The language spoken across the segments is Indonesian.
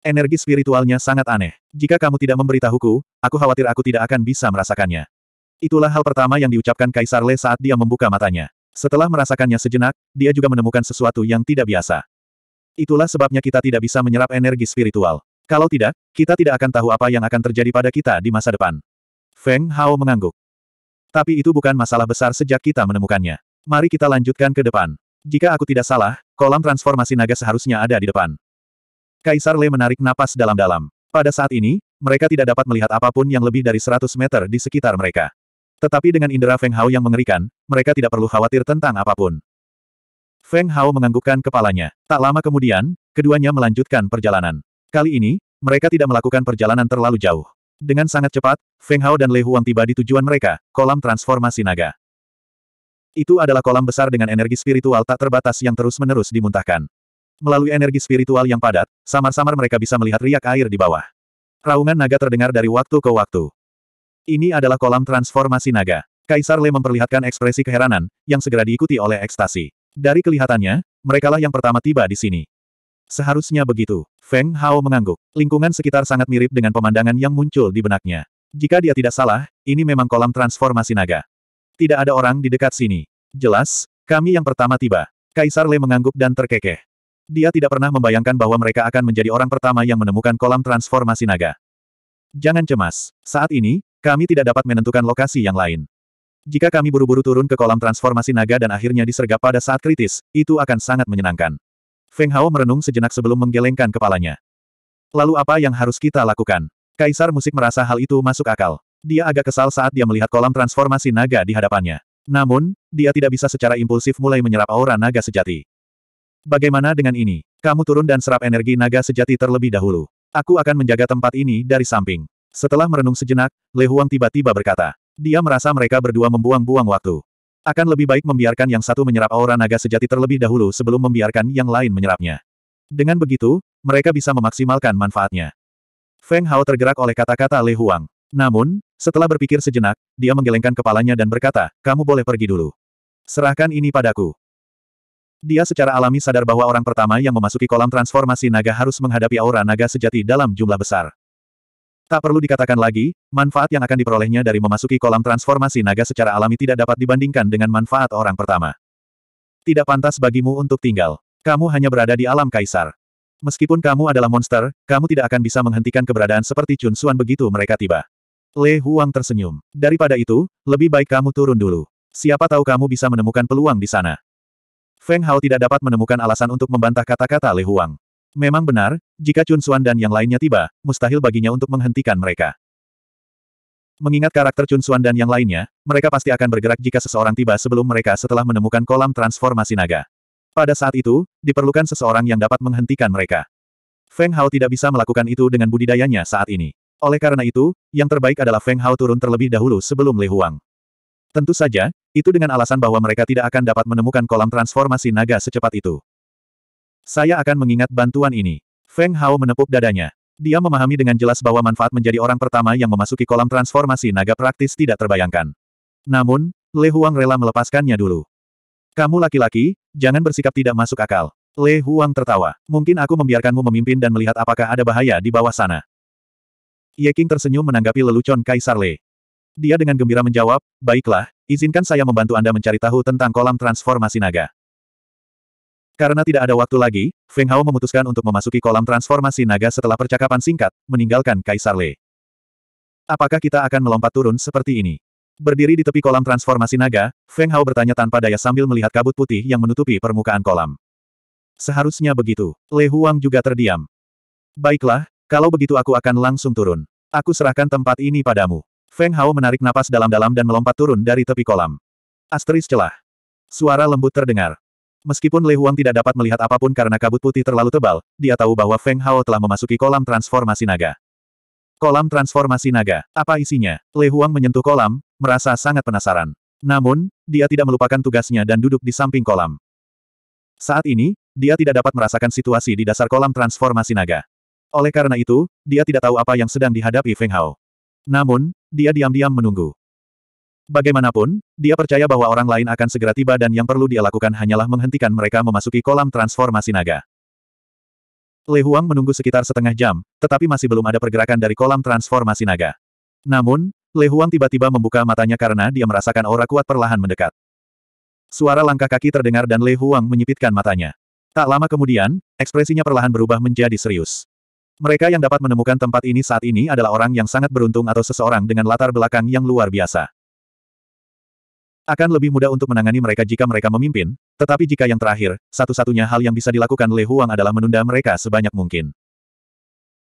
Energi spiritualnya sangat aneh. Jika kamu tidak memberitahuku, aku khawatir aku tidak akan bisa merasakannya. Itulah hal pertama yang diucapkan Kaisar Le saat dia membuka matanya. Setelah merasakannya sejenak, dia juga menemukan sesuatu yang tidak biasa. Itulah sebabnya kita tidak bisa menyerap energi spiritual. Kalau tidak, kita tidak akan tahu apa yang akan terjadi pada kita di masa depan. Feng Hao mengangguk. Tapi itu bukan masalah besar sejak kita menemukannya. Mari kita lanjutkan ke depan. Jika aku tidak salah, kolam transformasi naga seharusnya ada di depan. Kaisar Le menarik napas dalam-dalam. Pada saat ini, mereka tidak dapat melihat apapun yang lebih dari 100 meter di sekitar mereka. Tetapi dengan indera Feng Hao yang mengerikan, mereka tidak perlu khawatir tentang apapun. Feng Hao menganggukkan kepalanya. Tak lama kemudian, keduanya melanjutkan perjalanan. Kali ini, mereka tidak melakukan perjalanan terlalu jauh. Dengan sangat cepat, Feng Hao dan Le Huang tiba di tujuan mereka, kolam transformasi naga. Itu adalah kolam besar dengan energi spiritual tak terbatas yang terus-menerus dimuntahkan. Melalui energi spiritual yang padat, samar-samar mereka bisa melihat riak air di bawah. Raungan naga terdengar dari waktu ke waktu. Ini adalah kolam transformasi naga. Kaisar Le memperlihatkan ekspresi keheranan, yang segera diikuti oleh ekstasi. Dari kelihatannya, merekalah yang pertama tiba di sini. Seharusnya begitu. Feng Hao mengangguk. Lingkungan sekitar sangat mirip dengan pemandangan yang muncul di benaknya. Jika dia tidak salah, ini memang kolam transformasi naga. Tidak ada orang di dekat sini. Jelas, kami yang pertama tiba. Kaisar Le mengangguk dan terkekeh. Dia tidak pernah membayangkan bahwa mereka akan menjadi orang pertama yang menemukan kolam transformasi naga. Jangan cemas. Saat ini, kami tidak dapat menentukan lokasi yang lain. Jika kami buru-buru turun ke kolam transformasi naga dan akhirnya disergap pada saat kritis, itu akan sangat menyenangkan. Feng Hao merenung sejenak sebelum menggelengkan kepalanya. Lalu apa yang harus kita lakukan? Kaisar musik merasa hal itu masuk akal. Dia agak kesal saat dia melihat kolam transformasi naga di hadapannya. Namun, dia tidak bisa secara impulsif mulai menyerap aura naga sejati. Bagaimana dengan ini? Kamu turun dan serap energi naga sejati terlebih dahulu. Aku akan menjaga tempat ini dari samping. Setelah merenung sejenak, Le Huang tiba-tiba berkata. Dia merasa mereka berdua membuang-buang waktu. Akan lebih baik membiarkan yang satu menyerap aura naga sejati terlebih dahulu sebelum membiarkan yang lain menyerapnya. Dengan begitu, mereka bisa memaksimalkan manfaatnya. Feng Hao tergerak oleh kata-kata Le Huang. Namun, setelah berpikir sejenak, dia menggelengkan kepalanya dan berkata, kamu boleh pergi dulu. Serahkan ini padaku. Dia secara alami sadar bahwa orang pertama yang memasuki kolam transformasi naga harus menghadapi aura naga sejati dalam jumlah besar. Tak perlu dikatakan lagi, manfaat yang akan diperolehnya dari memasuki kolam transformasi naga secara alami tidak dapat dibandingkan dengan manfaat orang pertama. Tidak pantas bagimu untuk tinggal. Kamu hanya berada di alam kaisar. Meskipun kamu adalah monster, kamu tidak akan bisa menghentikan keberadaan seperti Chun Suan begitu mereka tiba. Le Huang tersenyum. Daripada itu, lebih baik kamu turun dulu. Siapa tahu kamu bisa menemukan peluang di sana. Feng Hao tidak dapat menemukan alasan untuk membantah kata-kata Le Huang. Memang benar, jika Chun Xuan dan yang lainnya tiba, mustahil baginya untuk menghentikan mereka. Mengingat karakter Chun Xuan dan yang lainnya, mereka pasti akan bergerak jika seseorang tiba sebelum mereka setelah menemukan kolam transformasi naga. Pada saat itu, diperlukan seseorang yang dapat menghentikan mereka. Feng Hao tidak bisa melakukan itu dengan budidayanya saat ini. Oleh karena itu, yang terbaik adalah Feng Hao turun terlebih dahulu sebelum Lei Huang. Tentu saja, itu dengan alasan bahwa mereka tidak akan dapat menemukan kolam transformasi naga secepat itu. Saya akan mengingat bantuan ini. Feng Hao menepuk dadanya. Dia memahami dengan jelas bahwa manfaat menjadi orang pertama yang memasuki kolam transformasi naga praktis tidak terbayangkan. Namun, Le Huang rela melepaskannya dulu. Kamu laki-laki, jangan bersikap tidak masuk akal. Le Huang tertawa. Mungkin aku membiarkanmu memimpin dan melihat apakah ada bahaya di bawah sana. Ye King tersenyum menanggapi lelucon Kaisar Le. Dia dengan gembira menjawab, baiklah, Izinkan saya membantu Anda mencari tahu tentang kolam transformasi naga. Karena tidak ada waktu lagi, Feng Hao memutuskan untuk memasuki kolam transformasi naga setelah percakapan singkat, meninggalkan Kaisar Lei. Apakah kita akan melompat turun seperti ini? Berdiri di tepi kolam transformasi naga, Feng Hao bertanya tanpa daya sambil melihat kabut putih yang menutupi permukaan kolam. Seharusnya begitu. Le Huang juga terdiam. Baiklah, kalau begitu aku akan langsung turun. Aku serahkan tempat ini padamu. Feng Hao menarik napas dalam-dalam dan melompat turun dari tepi kolam. Asteris celah. Suara lembut terdengar. Meskipun Lei Huang tidak dapat melihat apapun karena kabut putih terlalu tebal, dia tahu bahwa Feng Hao telah memasuki kolam transformasi naga. Kolam transformasi naga. Apa isinya? Lei Huang menyentuh kolam, merasa sangat penasaran. Namun, dia tidak melupakan tugasnya dan duduk di samping kolam. Saat ini, dia tidak dapat merasakan situasi di dasar kolam transformasi naga. Oleh karena itu, dia tidak tahu apa yang sedang dihadapi Feng Hao. Namun, dia diam-diam menunggu. Bagaimanapun, dia percaya bahwa orang lain akan segera tiba dan yang perlu dia lakukan hanyalah menghentikan mereka memasuki kolam transformasi naga. Le Huang menunggu sekitar setengah jam, tetapi masih belum ada pergerakan dari kolam transformasi naga. Namun, Le Huang tiba-tiba membuka matanya karena dia merasakan aura kuat perlahan mendekat. Suara langkah kaki terdengar dan Le Huang menyipitkan matanya. Tak lama kemudian, ekspresinya perlahan berubah menjadi serius. Mereka yang dapat menemukan tempat ini saat ini adalah orang yang sangat beruntung atau seseorang dengan latar belakang yang luar biasa. Akan lebih mudah untuk menangani mereka jika mereka memimpin, tetapi jika yang terakhir, satu-satunya hal yang bisa dilakukan Le Huang adalah menunda mereka sebanyak mungkin.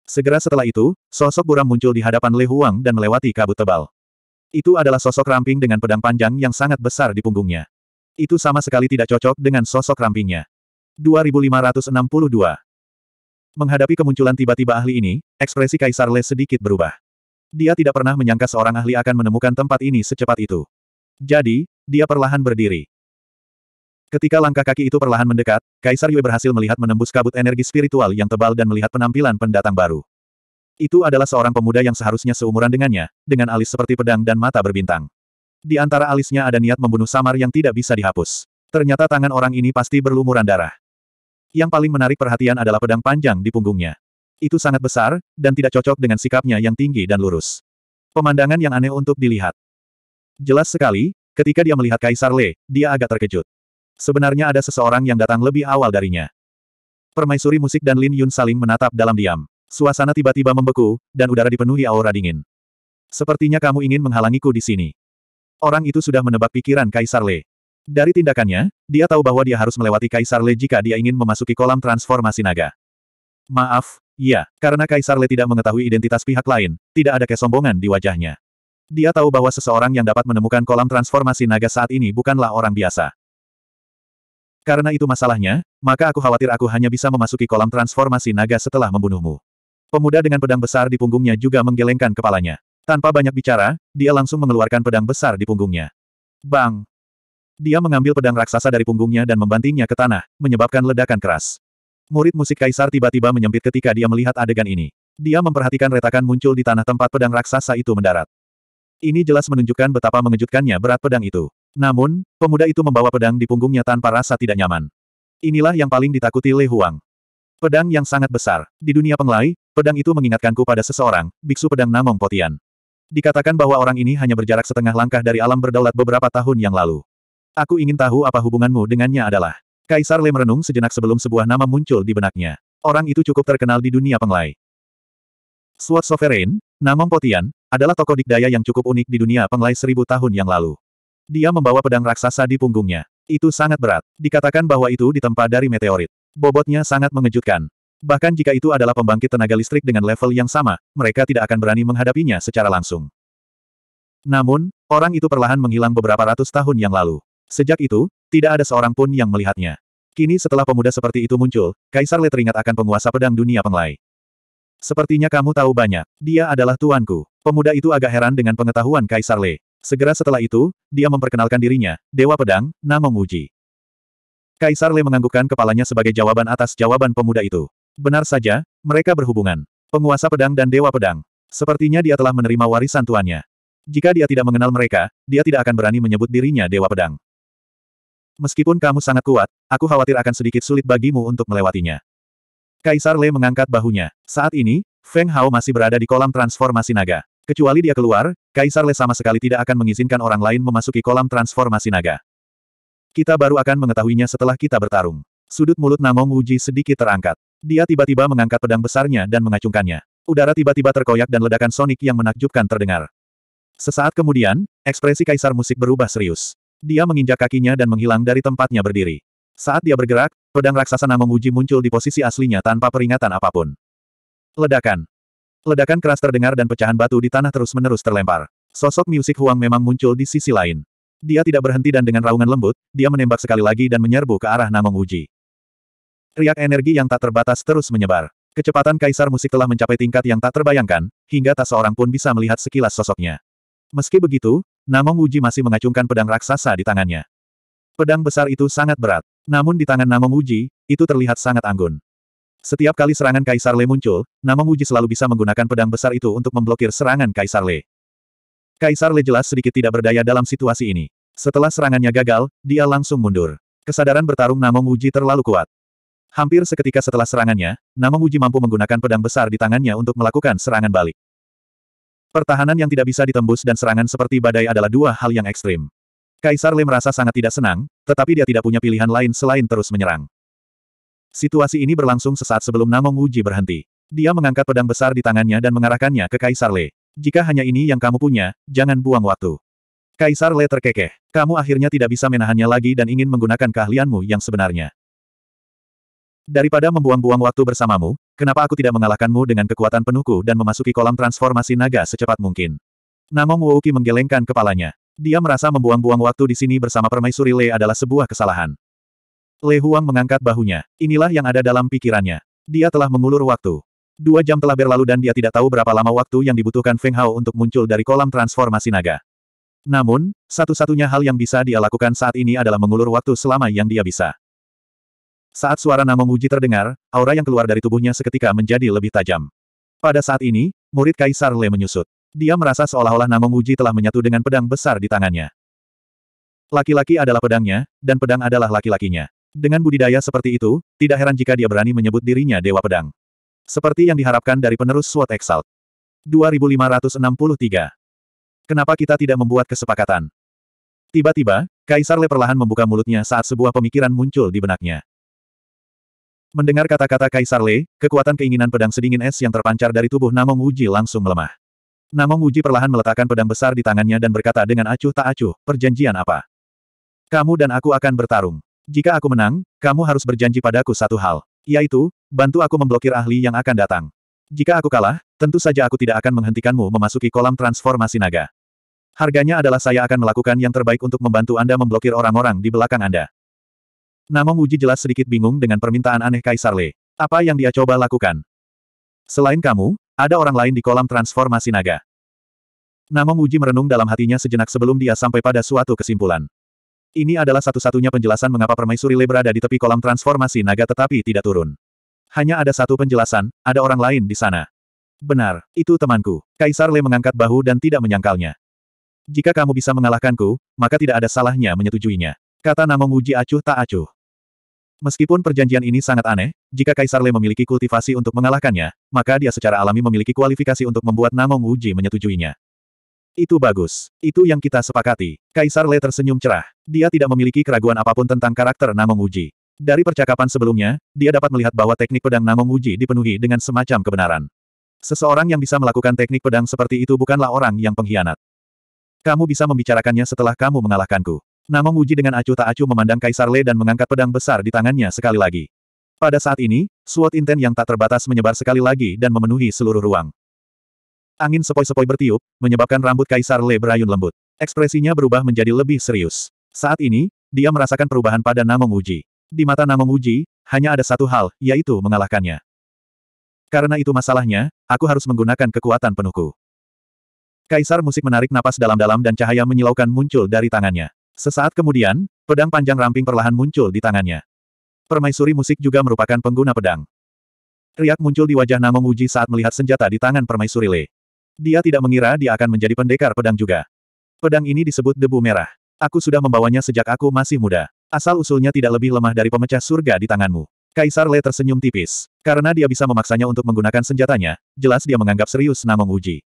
Segera setelah itu, sosok buram muncul di hadapan Le Huang dan melewati kabut tebal. Itu adalah sosok ramping dengan pedang panjang yang sangat besar di punggungnya. Itu sama sekali tidak cocok dengan sosok rampingnya. 2562 Menghadapi kemunculan tiba-tiba ahli ini, ekspresi Kaisar Le sedikit berubah. Dia tidak pernah menyangka seorang ahli akan menemukan tempat ini secepat itu. Jadi, dia perlahan berdiri. Ketika langkah kaki itu perlahan mendekat, Kaisar Yue berhasil melihat menembus kabut energi spiritual yang tebal dan melihat penampilan pendatang baru. Itu adalah seorang pemuda yang seharusnya seumuran dengannya, dengan alis seperti pedang dan mata berbintang. Di antara alisnya ada niat membunuh Samar yang tidak bisa dihapus. Ternyata tangan orang ini pasti berlumuran darah. Yang paling menarik perhatian adalah pedang panjang di punggungnya. Itu sangat besar, dan tidak cocok dengan sikapnya yang tinggi dan lurus. Pemandangan yang aneh untuk dilihat. Jelas sekali, ketika dia melihat Kaisar Le, dia agak terkejut. Sebenarnya ada seseorang yang datang lebih awal darinya. Permaisuri musik dan Lin Yun saling menatap dalam diam. Suasana tiba-tiba membeku, dan udara dipenuhi aura dingin. Sepertinya kamu ingin menghalangiku di sini. Orang itu sudah menebak pikiran Kaisar Le. Dari tindakannya, dia tahu bahwa dia harus melewati Kaisar Le jika dia ingin memasuki kolam transformasi naga. Maaf, ya, karena Kaisar Le tidak mengetahui identitas pihak lain, tidak ada kesombongan di wajahnya. Dia tahu bahwa seseorang yang dapat menemukan kolam transformasi naga saat ini bukanlah orang biasa. Karena itu masalahnya, maka aku khawatir aku hanya bisa memasuki kolam transformasi naga setelah membunuhmu. Pemuda dengan pedang besar di punggungnya juga menggelengkan kepalanya. Tanpa banyak bicara, dia langsung mengeluarkan pedang besar di punggungnya. Bang! Dia mengambil pedang raksasa dari punggungnya dan membantingnya ke tanah, menyebabkan ledakan keras. Murid musik kaisar tiba-tiba menyempit ketika dia melihat adegan ini. Dia memperhatikan retakan muncul di tanah tempat pedang raksasa itu mendarat. Ini jelas menunjukkan betapa mengejutkannya berat pedang itu. Namun, pemuda itu membawa pedang di punggungnya tanpa rasa tidak nyaman. Inilah yang paling ditakuti Le Huang. Pedang yang sangat besar. Di dunia penglai, pedang itu mengingatkanku pada seseorang, biksu pedang Namong Potian. Dikatakan bahwa orang ini hanya berjarak setengah langkah dari alam berdaulat beberapa tahun yang lalu. Aku ingin tahu apa hubunganmu dengannya adalah. Kaisar Le merenung sejenak sebelum sebuah nama muncul di benaknya. Orang itu cukup terkenal di dunia penglai. Sword Sovereign, Namong Potian, adalah tokoh dikdaya yang cukup unik di dunia penglai seribu tahun yang lalu. Dia membawa pedang raksasa di punggungnya. Itu sangat berat. Dikatakan bahwa itu ditempa dari meteorit. Bobotnya sangat mengejutkan. Bahkan jika itu adalah pembangkit tenaga listrik dengan level yang sama, mereka tidak akan berani menghadapinya secara langsung. Namun, orang itu perlahan menghilang beberapa ratus tahun yang lalu. Sejak itu, tidak ada seorang pun yang melihatnya. Kini setelah pemuda seperti itu muncul, Kaisar Le teringat akan penguasa pedang dunia penglai. Sepertinya kamu tahu banyak. Dia adalah tuanku. Pemuda itu agak heran dengan pengetahuan Kaisar Le. Segera setelah itu, dia memperkenalkan dirinya, Dewa Pedang, Namong Uji. Kaisar Le menganggukkan kepalanya sebagai jawaban atas jawaban pemuda itu. Benar saja, mereka berhubungan. Penguasa pedang dan Dewa Pedang. Sepertinya dia telah menerima warisan tuannya. Jika dia tidak mengenal mereka, dia tidak akan berani menyebut dirinya Dewa Pedang. Meskipun kamu sangat kuat, aku khawatir akan sedikit sulit bagimu untuk melewatinya. Kaisar Le mengangkat bahunya. Saat ini, Feng Hao masih berada di kolam transformasi naga. Kecuali dia keluar, Kaisar Le sama sekali tidak akan mengizinkan orang lain memasuki kolam transformasi naga. Kita baru akan mengetahuinya setelah kita bertarung. Sudut mulut Namong Wuji sedikit terangkat. Dia tiba-tiba mengangkat pedang besarnya dan mengacungkannya. Udara tiba-tiba terkoyak dan ledakan sonik yang menakjubkan terdengar. Sesaat kemudian, ekspresi kaisar musik berubah serius. Dia menginjak kakinya dan menghilang dari tempatnya berdiri. Saat dia bergerak, pedang raksasa Namo Uji muncul di posisi aslinya tanpa peringatan apapun. Ledakan. Ledakan keras terdengar dan pecahan batu di tanah terus-menerus terlempar. Sosok musik Huang memang muncul di sisi lain. Dia tidak berhenti dan dengan raungan lembut, dia menembak sekali lagi dan menyerbu ke arah Namong Uji. Riak energi yang tak terbatas terus menyebar. Kecepatan Kaisar Musik telah mencapai tingkat yang tak terbayangkan, hingga tak seorang pun bisa melihat sekilas sosoknya. Meski begitu, Namong Uji masih mengacungkan pedang raksasa di tangannya. Pedang besar itu sangat berat. Namun di tangan Namong Uji, itu terlihat sangat anggun. Setiap kali serangan Kaisar Le muncul, Namong Uji selalu bisa menggunakan pedang besar itu untuk memblokir serangan Kaisar Le. Kaisar Le jelas sedikit tidak berdaya dalam situasi ini. Setelah serangannya gagal, dia langsung mundur. Kesadaran bertarung Namong Uji terlalu kuat. Hampir seketika setelah serangannya, Namong Uji mampu menggunakan pedang besar di tangannya untuk melakukan serangan balik. Pertahanan yang tidak bisa ditembus dan serangan seperti badai adalah dua hal yang ekstrim. Kaisar Le merasa sangat tidak senang, tetapi dia tidak punya pilihan lain selain terus menyerang. Situasi ini berlangsung sesaat sebelum Namong Wuji berhenti. Dia mengangkat pedang besar di tangannya dan mengarahkannya ke Kaisar Le. Jika hanya ini yang kamu punya, jangan buang waktu. Kaisar Le terkekeh. Kamu akhirnya tidak bisa menahannya lagi dan ingin menggunakan keahlianmu yang sebenarnya. Daripada membuang-buang waktu bersamamu, kenapa aku tidak mengalahkanmu dengan kekuatan penuhku dan memasuki kolam transformasi naga secepat mungkin? Namong Wouki menggelengkan kepalanya. Dia merasa membuang-buang waktu di sini bersama permaisuri Le adalah sebuah kesalahan. Le Huang mengangkat bahunya. Inilah yang ada dalam pikirannya. Dia telah mengulur waktu. Dua jam telah berlalu dan dia tidak tahu berapa lama waktu yang dibutuhkan Feng Hao untuk muncul dari kolam transformasi naga. Namun, satu-satunya hal yang bisa dia lakukan saat ini adalah mengulur waktu selama yang dia bisa. Saat suara nama Muji terdengar, aura yang keluar dari tubuhnya seketika menjadi lebih tajam. Pada saat ini, murid Kaisar Le menyusut. Dia merasa seolah-olah nama Muji telah menyatu dengan pedang besar di tangannya. Laki-laki adalah pedangnya, dan pedang adalah laki-lakinya. Dengan budidaya seperti itu, tidak heran jika dia berani menyebut dirinya Dewa Pedang. Seperti yang diharapkan dari penerus SWOT Exalt. 2563. Kenapa kita tidak membuat kesepakatan? Tiba-tiba, Kaisar Le perlahan membuka mulutnya saat sebuah pemikiran muncul di benaknya. Mendengar kata-kata Kaisar Lei, kekuatan keinginan pedang sedingin es yang terpancar dari tubuh Namong Uji langsung melemah. Namong Uji perlahan meletakkan pedang besar di tangannya dan berkata dengan acuh tak acuh, perjanjian apa? Kamu dan aku akan bertarung. Jika aku menang, kamu harus berjanji padaku satu hal. Yaitu, bantu aku memblokir ahli yang akan datang. Jika aku kalah, tentu saja aku tidak akan menghentikanmu memasuki kolam transformasi naga. Harganya adalah saya akan melakukan yang terbaik untuk membantu Anda memblokir orang-orang di belakang Anda. Namong Uji jelas sedikit bingung dengan permintaan aneh Kaisar Le. Apa yang dia coba lakukan? Selain kamu, ada orang lain di kolam transformasi naga. Namong Uji merenung dalam hatinya sejenak sebelum dia sampai pada suatu kesimpulan. Ini adalah satu-satunya penjelasan mengapa permaisuri Le berada di tepi kolam transformasi naga tetapi tidak turun. Hanya ada satu penjelasan, ada orang lain di sana. Benar, itu temanku. Kaisar Le mengangkat bahu dan tidak menyangkalnya. Jika kamu bisa mengalahkanku, maka tidak ada salahnya menyetujuinya. Kata Namong Uji acuh tak acuh. Meskipun perjanjian ini sangat aneh, jika Kaisar Le memiliki kultivasi untuk mengalahkannya, maka dia secara alami memiliki kualifikasi untuk membuat Namong Wuji menyetujuinya. Itu bagus. Itu yang kita sepakati. Kaisar Le tersenyum cerah. Dia tidak memiliki keraguan apapun tentang karakter Namong Wuji. Dari percakapan sebelumnya, dia dapat melihat bahwa teknik pedang Namong Wuji dipenuhi dengan semacam kebenaran. Seseorang yang bisa melakukan teknik pedang seperti itu bukanlah orang yang pengkhianat. Kamu bisa membicarakannya setelah kamu mengalahkanku. Nama Muji dengan acuh tak acuh memandang Kaisar Lei dan mengangkat pedang besar di tangannya sekali lagi. Pada saat ini, suot inten yang tak terbatas menyebar sekali lagi dan memenuhi seluruh ruang. Angin sepoi-sepoi bertiup, menyebabkan rambut Kaisar Lei berayun lembut. Ekspresinya berubah menjadi lebih serius. Saat ini, dia merasakan perubahan pada Namong Uji. Di mata Namong Uji, hanya ada satu hal, yaitu mengalahkannya. Karena itu masalahnya, aku harus menggunakan kekuatan penuhku. Kaisar musik menarik napas dalam-dalam dan cahaya menyilaukan muncul dari tangannya. Sesaat kemudian, pedang panjang ramping perlahan muncul di tangannya. Permaisuri musik juga merupakan pengguna pedang. Riak muncul di wajah Namo Muji saat melihat senjata di tangan permaisuri Le. Dia tidak mengira dia akan menjadi pendekar pedang juga. Pedang ini disebut debu merah. Aku sudah membawanya sejak aku masih muda. Asal-usulnya tidak lebih lemah dari pemecah surga di tanganmu. Kaisar Le tersenyum tipis. Karena dia bisa memaksanya untuk menggunakan senjatanya, jelas dia menganggap serius Namong Uji.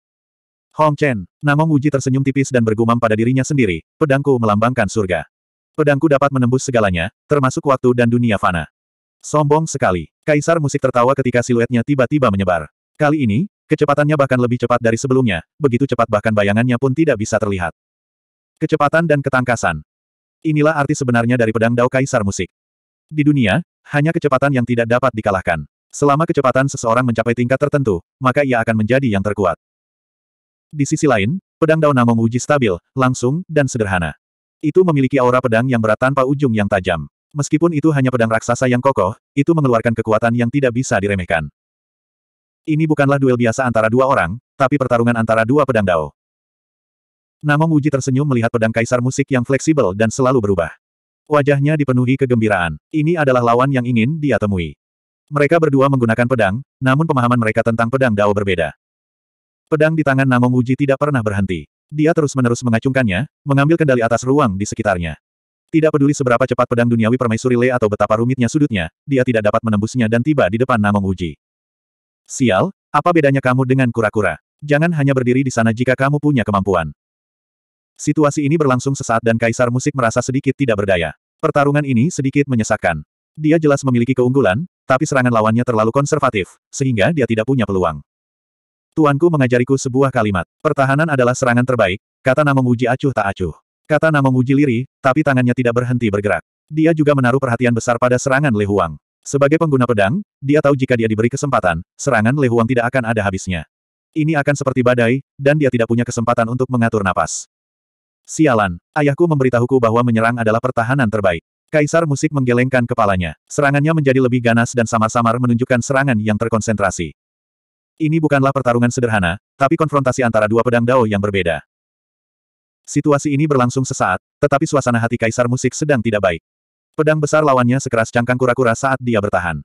Hong Chen, Namong Wuji tersenyum tipis dan bergumam pada dirinya sendiri, pedangku melambangkan surga. Pedangku dapat menembus segalanya, termasuk waktu dan dunia fana. Sombong sekali. Kaisar musik tertawa ketika siluetnya tiba-tiba menyebar. Kali ini, kecepatannya bahkan lebih cepat dari sebelumnya, begitu cepat bahkan bayangannya pun tidak bisa terlihat. Kecepatan dan ketangkasan. Inilah arti sebenarnya dari pedang Dao Kaisar Musik. Di dunia, hanya kecepatan yang tidak dapat dikalahkan. Selama kecepatan seseorang mencapai tingkat tertentu, maka ia akan menjadi yang terkuat. Di sisi lain, pedang namong uji stabil, langsung, dan sederhana. Itu memiliki aura pedang yang berat tanpa ujung yang tajam. Meskipun itu hanya pedang raksasa yang kokoh, itu mengeluarkan kekuatan yang tidak bisa diremehkan. Ini bukanlah duel biasa antara dua orang, tapi pertarungan antara dua pedang Dao. Namong Uji tersenyum melihat pedang kaisar musik yang fleksibel dan selalu berubah. Wajahnya dipenuhi kegembiraan. Ini adalah lawan yang ingin dia temui. Mereka berdua menggunakan pedang, namun pemahaman mereka tentang pedang Dao berbeda. Pedang di tangan Wuji tidak pernah berhenti. Dia terus-menerus mengacungkannya, mengambil kendali atas ruang di sekitarnya. Tidak peduli seberapa cepat pedang duniawi permaisuri Le atau betapa rumitnya sudutnya, dia tidak dapat menembusnya dan tiba di depan Wuji. Sial, apa bedanya kamu dengan kura-kura? Jangan hanya berdiri di sana jika kamu punya kemampuan. Situasi ini berlangsung sesaat dan Kaisar Musik merasa sedikit tidak berdaya. Pertarungan ini sedikit menyesakkan. Dia jelas memiliki keunggulan, tapi serangan lawannya terlalu konservatif, sehingga dia tidak punya peluang. Tuanku mengajariku sebuah kalimat. Pertahanan adalah serangan terbaik, kata nama memuji acuh tak acuh. Kata nama memuji liri, tapi tangannya tidak berhenti bergerak. Dia juga menaruh perhatian besar pada serangan Le Huang. Sebagai pengguna pedang, dia tahu jika dia diberi kesempatan, serangan Le Huang tidak akan ada habisnya. Ini akan seperti badai, dan dia tidak punya kesempatan untuk mengatur napas. Sialan, ayahku memberitahuku bahwa menyerang adalah pertahanan terbaik. Kaisar musik menggelengkan kepalanya. Serangannya menjadi lebih ganas dan samar-samar menunjukkan serangan yang terkonsentrasi. Ini bukanlah pertarungan sederhana, tapi konfrontasi antara dua pedang dao yang berbeda. Situasi ini berlangsung sesaat, tetapi suasana hati Kaisar Musik sedang tidak baik. Pedang besar lawannya sekeras cangkang kura-kura saat dia bertahan.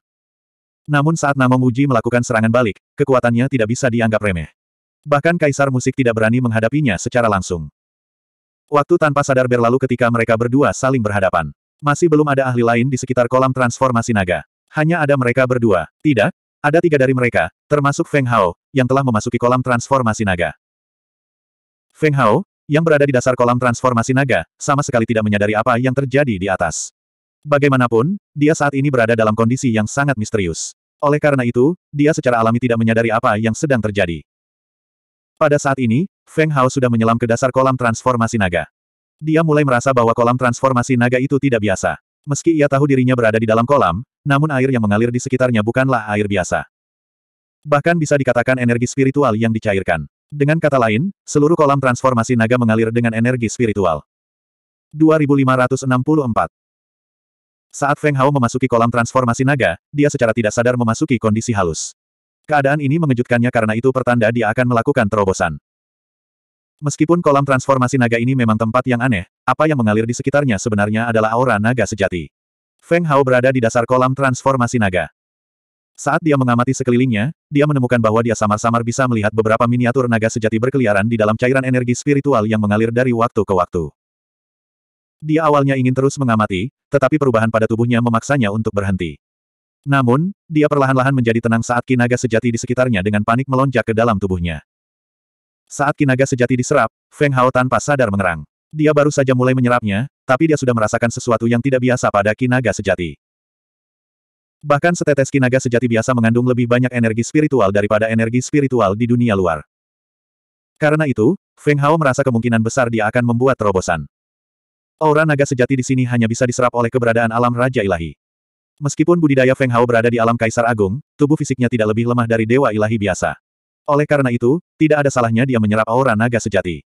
Namun saat Namo Muji melakukan serangan balik, kekuatannya tidak bisa dianggap remeh. Bahkan Kaisar Musik tidak berani menghadapinya secara langsung. Waktu tanpa sadar berlalu ketika mereka berdua saling berhadapan. Masih belum ada ahli lain di sekitar kolam transformasi naga. Hanya ada mereka berdua. Tidak, ada tiga dari mereka, termasuk Feng Hao, yang telah memasuki kolam transformasi naga. Feng Hao, yang berada di dasar kolam transformasi naga, sama sekali tidak menyadari apa yang terjadi di atas. Bagaimanapun, dia saat ini berada dalam kondisi yang sangat misterius. Oleh karena itu, dia secara alami tidak menyadari apa yang sedang terjadi. Pada saat ini, Feng Hao sudah menyelam ke dasar kolam transformasi naga. Dia mulai merasa bahwa kolam transformasi naga itu tidak biasa. Meski ia tahu dirinya berada di dalam kolam, namun air yang mengalir di sekitarnya bukanlah air biasa. Bahkan bisa dikatakan energi spiritual yang dicairkan. Dengan kata lain, seluruh kolam transformasi naga mengalir dengan energi spiritual. 2564 Saat Feng Hao memasuki kolam transformasi naga, dia secara tidak sadar memasuki kondisi halus. Keadaan ini mengejutkannya karena itu pertanda dia akan melakukan terobosan. Meskipun kolam transformasi naga ini memang tempat yang aneh, apa yang mengalir di sekitarnya sebenarnya adalah aura naga sejati. Feng Hao berada di dasar kolam transformasi naga. Saat dia mengamati sekelilingnya, dia menemukan bahwa dia samar-samar bisa melihat beberapa miniatur naga sejati berkeliaran di dalam cairan energi spiritual yang mengalir dari waktu ke waktu. Dia awalnya ingin terus mengamati, tetapi perubahan pada tubuhnya memaksanya untuk berhenti. Namun, dia perlahan-lahan menjadi tenang saat kinaga sejati di sekitarnya dengan panik melonjak ke dalam tubuhnya. Saat kinaga sejati diserap, Feng Hao tanpa sadar mengerang. Dia baru saja mulai menyerapnya, tapi dia sudah merasakan sesuatu yang tidak biasa pada kinaga sejati. Bahkan setetes kinaga sejati biasa mengandung lebih banyak energi spiritual daripada energi spiritual di dunia luar. Karena itu, Feng Hao merasa kemungkinan besar dia akan membuat terobosan. Aura naga sejati di sini hanya bisa diserap oleh keberadaan alam Raja Ilahi. Meskipun budidaya Feng Hao berada di alam Kaisar Agung, tubuh fisiknya tidak lebih lemah dari Dewa Ilahi biasa. Oleh karena itu, tidak ada salahnya dia menyerap aura naga sejati.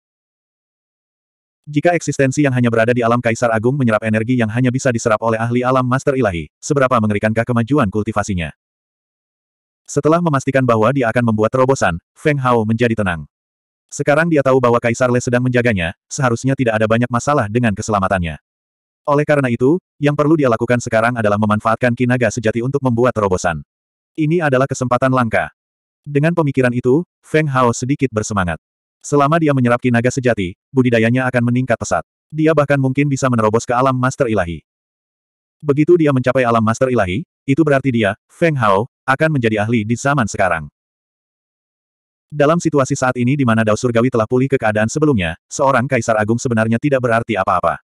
Jika eksistensi yang hanya berada di alam Kaisar Agung menyerap energi yang hanya bisa diserap oleh ahli alam Master Ilahi, seberapa mengerikankah kemajuan kultivasinya? Setelah memastikan bahwa dia akan membuat terobosan, Feng Hao menjadi tenang. Sekarang dia tahu bahwa Kaisar Le sedang menjaganya, seharusnya tidak ada banyak masalah dengan keselamatannya. Oleh karena itu, yang perlu dia lakukan sekarang adalah memanfaatkan kinaga sejati untuk membuat terobosan. Ini adalah kesempatan langka. Dengan pemikiran itu, Feng Hao sedikit bersemangat. Selama dia menyerap kinaga sejati, budidayanya akan meningkat pesat. Dia bahkan mungkin bisa menerobos ke alam master ilahi. Begitu dia mencapai alam master ilahi, itu berarti dia, Feng Hao, akan menjadi ahli di zaman sekarang. Dalam situasi saat ini di mana Dao Surgawi telah pulih ke keadaan sebelumnya, seorang kaisar agung sebenarnya tidak berarti apa-apa.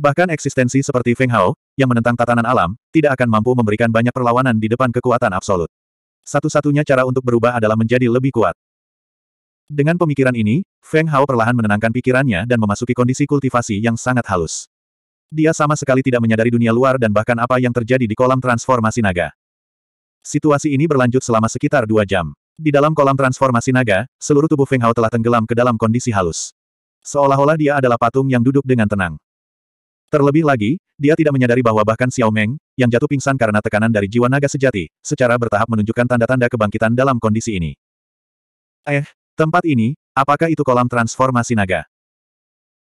Bahkan eksistensi seperti Feng Hao, yang menentang tatanan alam, tidak akan mampu memberikan banyak perlawanan di depan kekuatan absolut. Satu-satunya cara untuk berubah adalah menjadi lebih kuat. Dengan pemikiran ini, Feng Hao perlahan menenangkan pikirannya dan memasuki kondisi kultivasi yang sangat halus. Dia sama sekali tidak menyadari dunia luar dan bahkan apa yang terjadi di kolam transformasi naga. Situasi ini berlanjut selama sekitar dua jam. Di dalam kolam transformasi naga, seluruh tubuh Feng Hao telah tenggelam ke dalam kondisi halus. Seolah-olah dia adalah patung yang duduk dengan tenang. Terlebih lagi, dia tidak menyadari bahwa bahkan Xiao Meng, yang jatuh pingsan karena tekanan dari jiwa naga sejati, secara bertahap menunjukkan tanda-tanda kebangkitan dalam kondisi ini. Eh, Tempat ini, apakah itu kolam transformasi naga?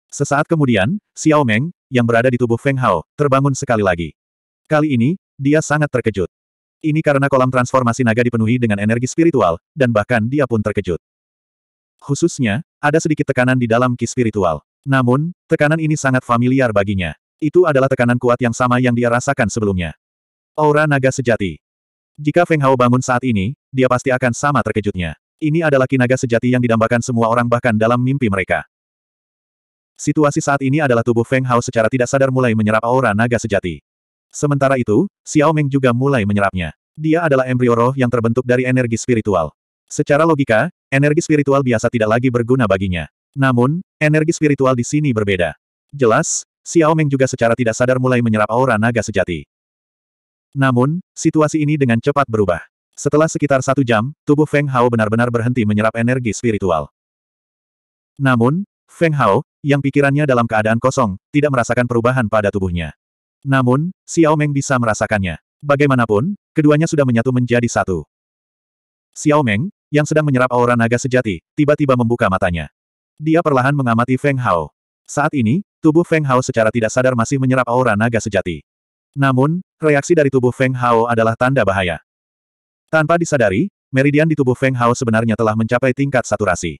Sesaat kemudian, Xiao Meng, yang berada di tubuh Feng Hao, terbangun sekali lagi. Kali ini, dia sangat terkejut. Ini karena kolam transformasi naga dipenuhi dengan energi spiritual, dan bahkan dia pun terkejut. Khususnya, ada sedikit tekanan di dalam ki spiritual. Namun, tekanan ini sangat familiar baginya. Itu adalah tekanan kuat yang sama yang dia rasakan sebelumnya. Aura naga sejati. Jika Feng Hao bangun saat ini, dia pasti akan sama terkejutnya. Ini adalah kinaga sejati yang didambakan semua orang bahkan dalam mimpi mereka. Situasi saat ini adalah tubuh Feng Hao secara tidak sadar mulai menyerap aura naga sejati. Sementara itu, Xiao Meng juga mulai menyerapnya. Dia adalah embrio roh yang terbentuk dari energi spiritual. Secara logika, energi spiritual biasa tidak lagi berguna baginya. Namun, energi spiritual di sini berbeda. Jelas, Xiao Meng juga secara tidak sadar mulai menyerap aura naga sejati. Namun, situasi ini dengan cepat berubah. Setelah sekitar satu jam, tubuh Feng Hao benar-benar berhenti menyerap energi spiritual. Namun, Feng Hao, yang pikirannya dalam keadaan kosong, tidak merasakan perubahan pada tubuhnya. Namun, Xiao Meng bisa merasakannya. Bagaimanapun, keduanya sudah menyatu menjadi satu. Xiao Meng, yang sedang menyerap aura naga sejati, tiba-tiba membuka matanya. Dia perlahan mengamati Feng Hao. Saat ini, tubuh Feng Hao secara tidak sadar masih menyerap aura naga sejati. Namun, reaksi dari tubuh Feng Hao adalah tanda bahaya. Tanpa disadari, meridian di tubuh Feng Hao sebenarnya telah mencapai tingkat saturasi.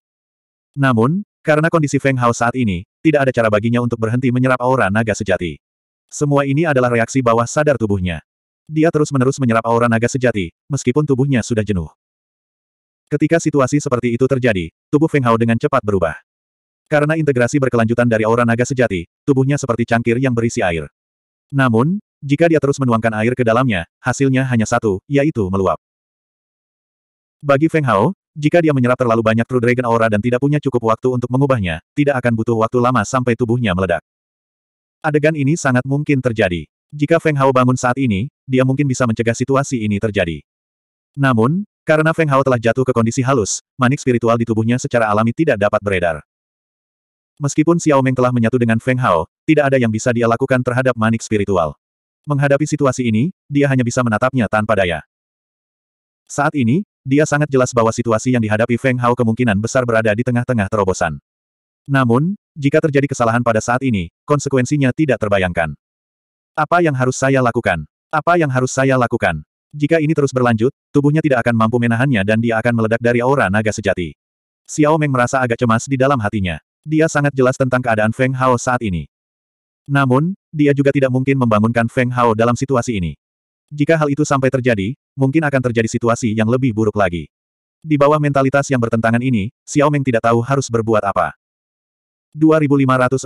Namun, karena kondisi Feng Hao saat ini, tidak ada cara baginya untuk berhenti menyerap aura naga sejati. Semua ini adalah reaksi bawah sadar tubuhnya. Dia terus-menerus menyerap aura naga sejati, meskipun tubuhnya sudah jenuh. Ketika situasi seperti itu terjadi, tubuh Feng Hao dengan cepat berubah. Karena integrasi berkelanjutan dari aura naga sejati, tubuhnya seperti cangkir yang berisi air. Namun, jika dia terus menuangkan air ke dalamnya, hasilnya hanya satu, yaitu meluap. Bagi Feng Hao, jika dia menyerap terlalu banyak True Dragon Aura dan tidak punya cukup waktu untuk mengubahnya, tidak akan butuh waktu lama sampai tubuhnya meledak. Adegan ini sangat mungkin terjadi. Jika Feng Hao bangun saat ini, dia mungkin bisa mencegah situasi ini terjadi. Namun, karena Feng Hao telah jatuh ke kondisi halus, manik spiritual di tubuhnya secara alami tidak dapat beredar. Meskipun Xiao Meng telah menyatu dengan Feng Hao, tidak ada yang bisa dia lakukan terhadap manik spiritual. Menghadapi situasi ini, dia hanya bisa menatapnya tanpa daya. Saat ini, dia sangat jelas bahwa situasi yang dihadapi Feng Hao kemungkinan besar berada di tengah-tengah terobosan. Namun, jika terjadi kesalahan pada saat ini, konsekuensinya tidak terbayangkan. Apa yang harus saya lakukan? Apa yang harus saya lakukan? Jika ini terus berlanjut, tubuhnya tidak akan mampu menahannya dan dia akan meledak dari aura naga sejati. Xiao Meng merasa agak cemas di dalam hatinya. Dia sangat jelas tentang keadaan Feng Hao saat ini. Namun, dia juga tidak mungkin membangunkan Feng Hao dalam situasi ini. Jika hal itu sampai terjadi, mungkin akan terjadi situasi yang lebih buruk lagi. Di bawah mentalitas yang bertentangan ini, Xiao Meng tidak tahu harus berbuat apa. 2565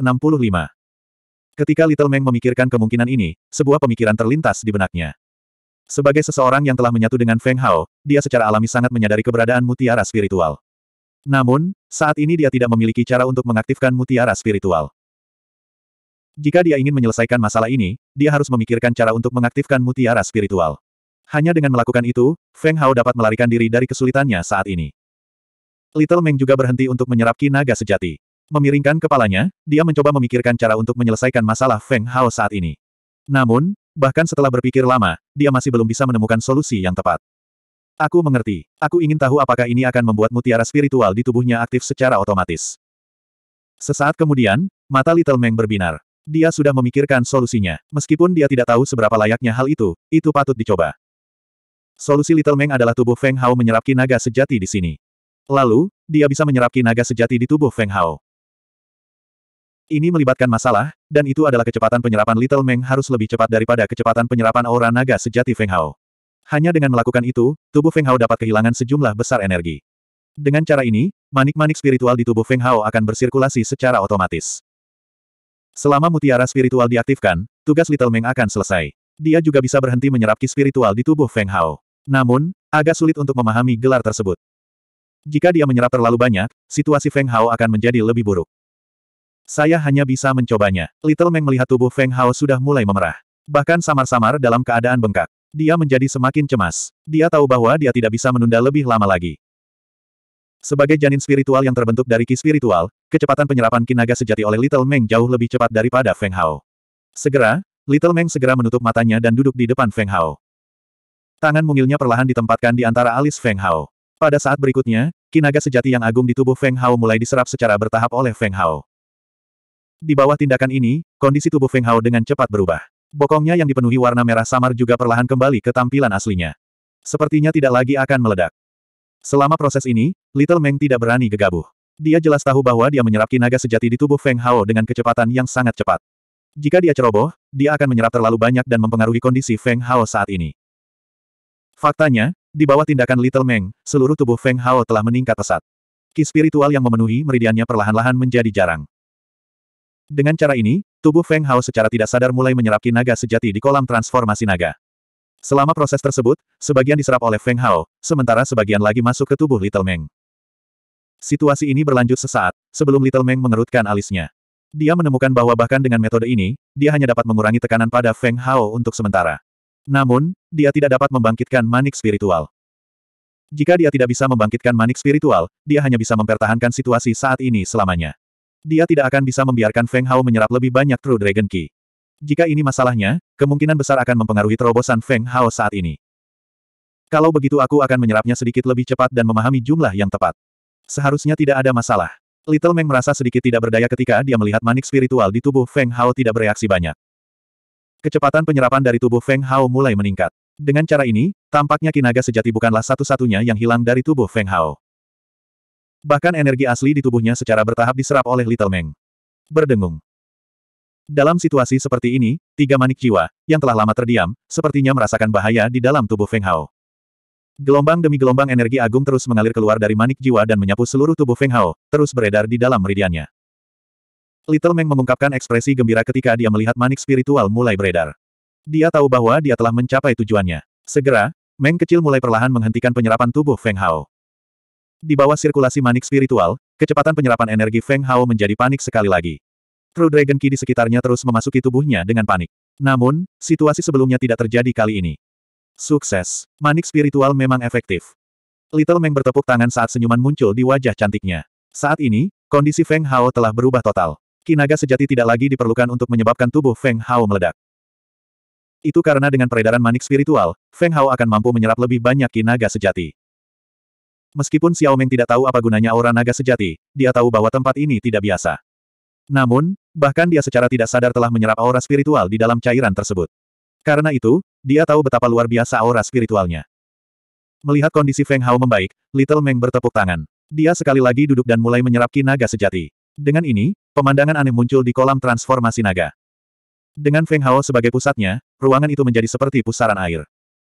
Ketika Little Meng memikirkan kemungkinan ini, sebuah pemikiran terlintas di benaknya. Sebagai seseorang yang telah menyatu dengan Feng Hao, dia secara alami sangat menyadari keberadaan mutiara spiritual. Namun, saat ini dia tidak memiliki cara untuk mengaktifkan mutiara spiritual. Jika dia ingin menyelesaikan masalah ini, dia harus memikirkan cara untuk mengaktifkan mutiara spiritual. Hanya dengan melakukan itu, Feng Hao dapat melarikan diri dari kesulitannya saat ini. Little Meng juga berhenti untuk menyerap Ki Naga sejati. Memiringkan kepalanya, dia mencoba memikirkan cara untuk menyelesaikan masalah Feng Hao saat ini. Namun, bahkan setelah berpikir lama, dia masih belum bisa menemukan solusi yang tepat. Aku mengerti. Aku ingin tahu apakah ini akan membuat mutiara spiritual di tubuhnya aktif secara otomatis. Sesaat kemudian, mata Little Meng berbinar. Dia sudah memikirkan solusinya. Meskipun dia tidak tahu seberapa layaknya hal itu, itu patut dicoba. Solusi Little Meng adalah tubuh Feng Hao menyerap naga sejati di sini. Lalu, dia bisa menyerap naga sejati di tubuh Feng Hao. Ini melibatkan masalah, dan itu adalah kecepatan penyerapan Little Meng harus lebih cepat daripada kecepatan penyerapan aura naga sejati Feng Hao. Hanya dengan melakukan itu, tubuh Feng Hao dapat kehilangan sejumlah besar energi. Dengan cara ini, manik-manik spiritual di tubuh Feng Hao akan bersirkulasi secara otomatis. Selama mutiara spiritual diaktifkan, tugas Little Meng akan selesai. Dia juga bisa berhenti menyerap ki spiritual di tubuh Feng Hao. Namun, agak sulit untuk memahami gelar tersebut. Jika dia menyerap terlalu banyak, situasi Feng Hao akan menjadi lebih buruk. Saya hanya bisa mencobanya. Little Meng melihat tubuh Feng Hao sudah mulai memerah. Bahkan samar-samar dalam keadaan bengkak. Dia menjadi semakin cemas. Dia tahu bahwa dia tidak bisa menunda lebih lama lagi. Sebagai janin spiritual yang terbentuk dari ki spiritual, Kecepatan penyerapan kinaga sejati oleh Little Meng jauh lebih cepat daripada Feng Hao. Segera, Little Meng segera menutup matanya dan duduk di depan Feng Hao. Tangan mungilnya perlahan ditempatkan di antara alis Feng Hao. Pada saat berikutnya, kinaga sejati yang agung di tubuh Feng Hao mulai diserap secara bertahap oleh Feng Hao. Di bawah tindakan ini, kondisi tubuh Feng Hao dengan cepat berubah. Bokongnya yang dipenuhi warna merah samar juga perlahan kembali ke tampilan aslinya. Sepertinya tidak lagi akan meledak. Selama proses ini, Little Meng tidak berani gegabah. Dia jelas tahu bahwa dia menyerap kinaga sejati di tubuh Feng Hao dengan kecepatan yang sangat cepat. Jika dia ceroboh, dia akan menyerap terlalu banyak dan mempengaruhi kondisi Feng Hao saat ini. Faktanya, di bawah tindakan Little Meng, seluruh tubuh Feng Hao telah meningkat pesat. Ki spiritual yang memenuhi meridiannya perlahan-lahan menjadi jarang. Dengan cara ini, tubuh Feng Hao secara tidak sadar mulai menyerap kinaga sejati di kolam transformasi naga. Selama proses tersebut, sebagian diserap oleh Feng Hao, sementara sebagian lagi masuk ke tubuh Little Meng. Situasi ini berlanjut sesaat, sebelum Little Meng mengerutkan alisnya. Dia menemukan bahwa bahkan dengan metode ini, dia hanya dapat mengurangi tekanan pada Feng Hao untuk sementara. Namun, dia tidak dapat membangkitkan manik spiritual. Jika dia tidak bisa membangkitkan manik spiritual, dia hanya bisa mempertahankan situasi saat ini selamanya. Dia tidak akan bisa membiarkan Feng Hao menyerap lebih banyak True Dragon Key. Jika ini masalahnya, kemungkinan besar akan mempengaruhi terobosan Feng Hao saat ini. Kalau begitu aku akan menyerapnya sedikit lebih cepat dan memahami jumlah yang tepat. Seharusnya tidak ada masalah. Little Meng merasa sedikit tidak berdaya ketika dia melihat manik spiritual di tubuh Feng Hao tidak bereaksi banyak. Kecepatan penyerapan dari tubuh Feng Hao mulai meningkat. Dengan cara ini, tampaknya kinaga sejati bukanlah satu-satunya yang hilang dari tubuh Feng Hao. Bahkan energi asli di tubuhnya secara bertahap diserap oleh Little Meng. Berdengung. Dalam situasi seperti ini, tiga manik jiwa, yang telah lama terdiam, sepertinya merasakan bahaya di dalam tubuh Feng Hao. Gelombang demi gelombang energi agung terus mengalir keluar dari manik jiwa dan menyapu seluruh tubuh Feng Hao, terus beredar di dalam meridiannya. Little Meng mengungkapkan ekspresi gembira ketika dia melihat manik spiritual mulai beredar. Dia tahu bahwa dia telah mencapai tujuannya. Segera, Meng kecil mulai perlahan menghentikan penyerapan tubuh Feng Hao. Di bawah sirkulasi manik spiritual, kecepatan penyerapan energi Feng Hao menjadi panik sekali lagi. True Dragon Ki di sekitarnya terus memasuki tubuhnya dengan panik. Namun, situasi sebelumnya tidak terjadi kali ini. Sukses. Manik spiritual memang efektif. Little Meng bertepuk tangan saat senyuman muncul di wajah cantiknya. Saat ini, kondisi Feng Hao telah berubah total. Kinaga sejati tidak lagi diperlukan untuk menyebabkan tubuh Feng Hao meledak. Itu karena dengan peredaran manik spiritual, Feng Hao akan mampu menyerap lebih banyak kinaga sejati. Meskipun Xiao Meng tidak tahu apa gunanya aura naga sejati, dia tahu bahwa tempat ini tidak biasa. Namun, bahkan dia secara tidak sadar telah menyerap aura spiritual di dalam cairan tersebut. Karena itu, dia tahu betapa luar biasa aura spiritualnya. Melihat kondisi Feng Hao membaik, Little Meng bertepuk tangan. Dia sekali lagi duduk dan mulai menyerap ki naga sejati. Dengan ini, pemandangan aneh muncul di kolam transformasi naga. Dengan Feng Hao sebagai pusatnya, ruangan itu menjadi seperti pusaran air.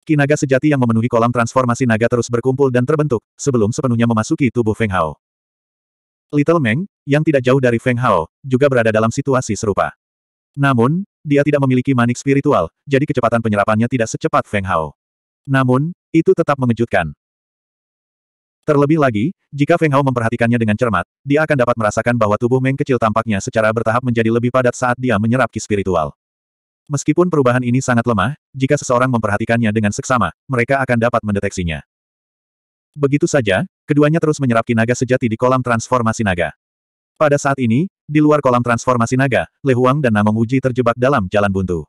Ki naga sejati yang memenuhi kolam transformasi naga terus berkumpul dan terbentuk, sebelum sepenuhnya memasuki tubuh Feng Hao. Little Meng, yang tidak jauh dari Feng Hao, juga berada dalam situasi serupa. Namun, dia tidak memiliki manik spiritual, jadi kecepatan penyerapannya tidak secepat Feng Hao. Namun, itu tetap mengejutkan. Terlebih lagi, jika Feng Hao memperhatikannya dengan cermat, dia akan dapat merasakan bahwa tubuh Meng kecil tampaknya secara bertahap menjadi lebih padat saat dia menyerap ki spiritual. Meskipun perubahan ini sangat lemah, jika seseorang memperhatikannya dengan seksama, mereka akan dapat mendeteksinya. Begitu saja, keduanya terus menyerap ki naga sejati di kolam transformasi naga. Pada saat ini, di luar kolam transformasi naga, Le Huang dan Namong Uji terjebak dalam jalan buntu.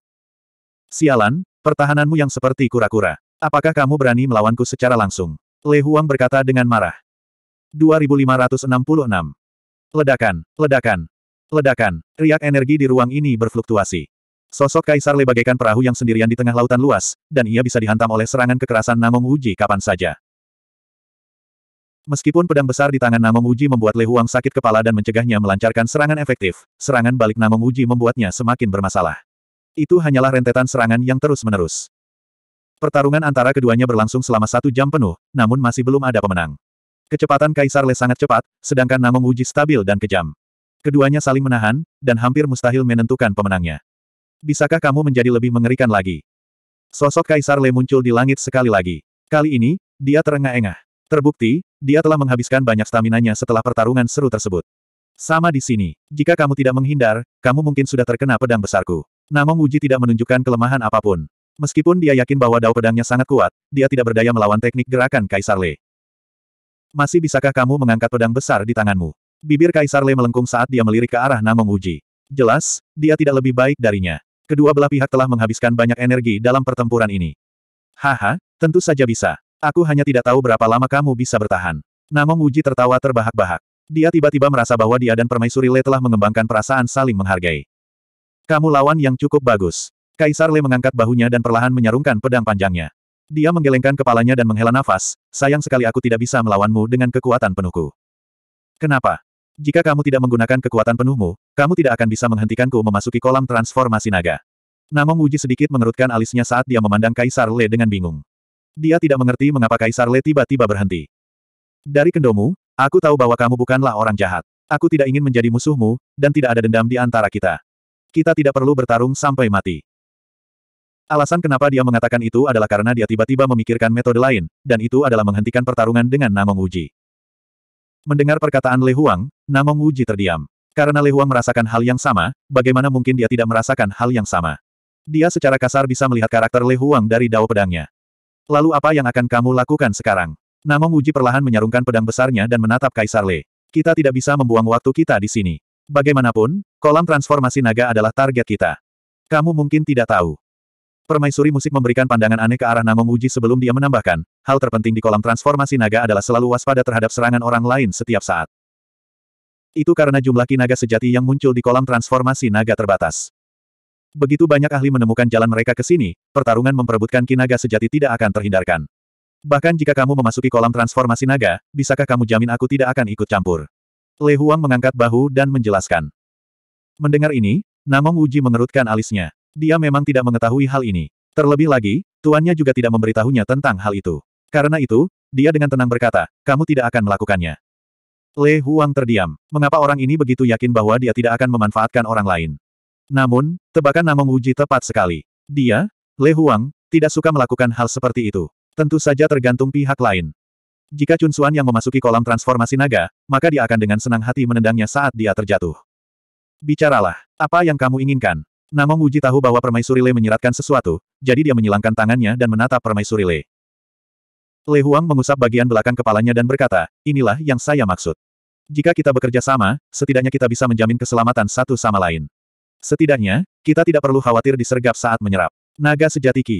Sialan, pertahananmu yang seperti kura-kura. Apakah kamu berani melawanku secara langsung? Le Huang berkata dengan marah. 2566. Ledakan, ledakan, ledakan. Riak energi di ruang ini berfluktuasi. Sosok Kaisar Le bagaikan perahu yang sendirian di tengah lautan luas, dan ia bisa dihantam oleh serangan kekerasan Namong Uji kapan saja. Meskipun pedang besar di tangan Namo Uji membuat Le Huang sakit kepala dan mencegahnya melancarkan serangan efektif, serangan balik Namo Uji membuatnya semakin bermasalah. Itu hanyalah rentetan serangan yang terus-menerus. Pertarungan antara keduanya berlangsung selama satu jam penuh, namun masih belum ada pemenang. Kecepatan Kaisar Le sangat cepat, sedangkan Namo Uji stabil dan kejam. Keduanya saling menahan, dan hampir mustahil menentukan pemenangnya. Bisakah kamu menjadi lebih mengerikan lagi? Sosok Kaisar Le muncul di langit sekali lagi. Kali ini, dia terengah-engah. Terbukti, dia telah menghabiskan banyak staminanya setelah pertarungan seru tersebut. Sama di sini, jika kamu tidak menghindar, kamu mungkin sudah terkena pedang besarku. Namong Uji tidak menunjukkan kelemahan apapun. Meskipun dia yakin bahwa dao pedangnya sangat kuat, dia tidak berdaya melawan teknik gerakan Kaisar Le. Masih bisakah kamu mengangkat pedang besar di tanganmu? Bibir Kaisar Le melengkung saat dia melirik ke arah Namong Uji. Jelas, dia tidak lebih baik darinya. Kedua belah pihak telah menghabiskan banyak energi dalam pertempuran ini. Haha, tentu saja bisa. Aku hanya tidak tahu berapa lama kamu bisa bertahan. Namong Uji tertawa terbahak-bahak. Dia tiba-tiba merasa bahwa dia dan Permaisuri Le telah mengembangkan perasaan saling menghargai. Kamu lawan yang cukup bagus. Kaisar Le mengangkat bahunya dan perlahan menyarungkan pedang panjangnya. Dia menggelengkan kepalanya dan menghela nafas, sayang sekali aku tidak bisa melawanmu dengan kekuatan penuhku. Kenapa? Jika kamu tidak menggunakan kekuatan penuhmu, kamu tidak akan bisa menghentikanku memasuki kolam transformasi naga. Namong Uji sedikit mengerutkan alisnya saat dia memandang Kaisar Le dengan bingung. Dia tidak mengerti mengapa Kaisar Le tiba-tiba berhenti. Dari kendomu, aku tahu bahwa kamu bukanlah orang jahat. Aku tidak ingin menjadi musuhmu, dan tidak ada dendam di antara kita. Kita tidak perlu bertarung sampai mati. Alasan kenapa dia mengatakan itu adalah karena dia tiba-tiba memikirkan metode lain, dan itu adalah menghentikan pertarungan dengan Namong Uji. Mendengar perkataan Le Huang, Namong Uji terdiam. Karena Le Huang merasakan hal yang sama, bagaimana mungkin dia tidak merasakan hal yang sama? Dia secara kasar bisa melihat karakter Le Huang dari dao pedangnya. Lalu apa yang akan kamu lakukan sekarang? Namong Uji perlahan menyarungkan pedang besarnya dan menatap Kaisar Le. Kita tidak bisa membuang waktu kita di sini. Bagaimanapun, kolam transformasi naga adalah target kita. Kamu mungkin tidak tahu. Permaisuri musik memberikan pandangan aneh ke arah Namong Uji sebelum dia menambahkan, hal terpenting di kolam transformasi naga adalah selalu waspada terhadap serangan orang lain setiap saat. Itu karena jumlah kinaga sejati yang muncul di kolam transformasi naga terbatas. Begitu banyak ahli menemukan jalan mereka ke sini, pertarungan memperebutkan kinaga sejati tidak akan terhindarkan. Bahkan jika kamu memasuki kolam transformasi naga, bisakah kamu jamin aku tidak akan ikut campur? Le Huang mengangkat bahu dan menjelaskan. Mendengar ini, Namong Wuji mengerutkan alisnya. Dia memang tidak mengetahui hal ini. Terlebih lagi, tuannya juga tidak memberitahunya tentang hal itu. Karena itu, dia dengan tenang berkata, kamu tidak akan melakukannya. Le Huang terdiam. Mengapa orang ini begitu yakin bahwa dia tidak akan memanfaatkan orang lain? Namun, tebakan Namong Wuji tepat sekali. Dia, Le Huang, tidak suka melakukan hal seperti itu. Tentu saja tergantung pihak lain. Jika Chun Suan yang memasuki kolam transformasi naga, maka dia akan dengan senang hati menendangnya saat dia terjatuh. Bicaralah, apa yang kamu inginkan? Namong Wuji tahu bahwa Permaisuri Le menyiratkan sesuatu, jadi dia menyilangkan tangannya dan menatap Permaisuri Le. Le Huang mengusap bagian belakang kepalanya dan berkata, inilah yang saya maksud. Jika kita bekerja sama, setidaknya kita bisa menjamin keselamatan satu sama lain. Setidaknya, kita tidak perlu khawatir disergap saat menyerap. Naga sejati Ki.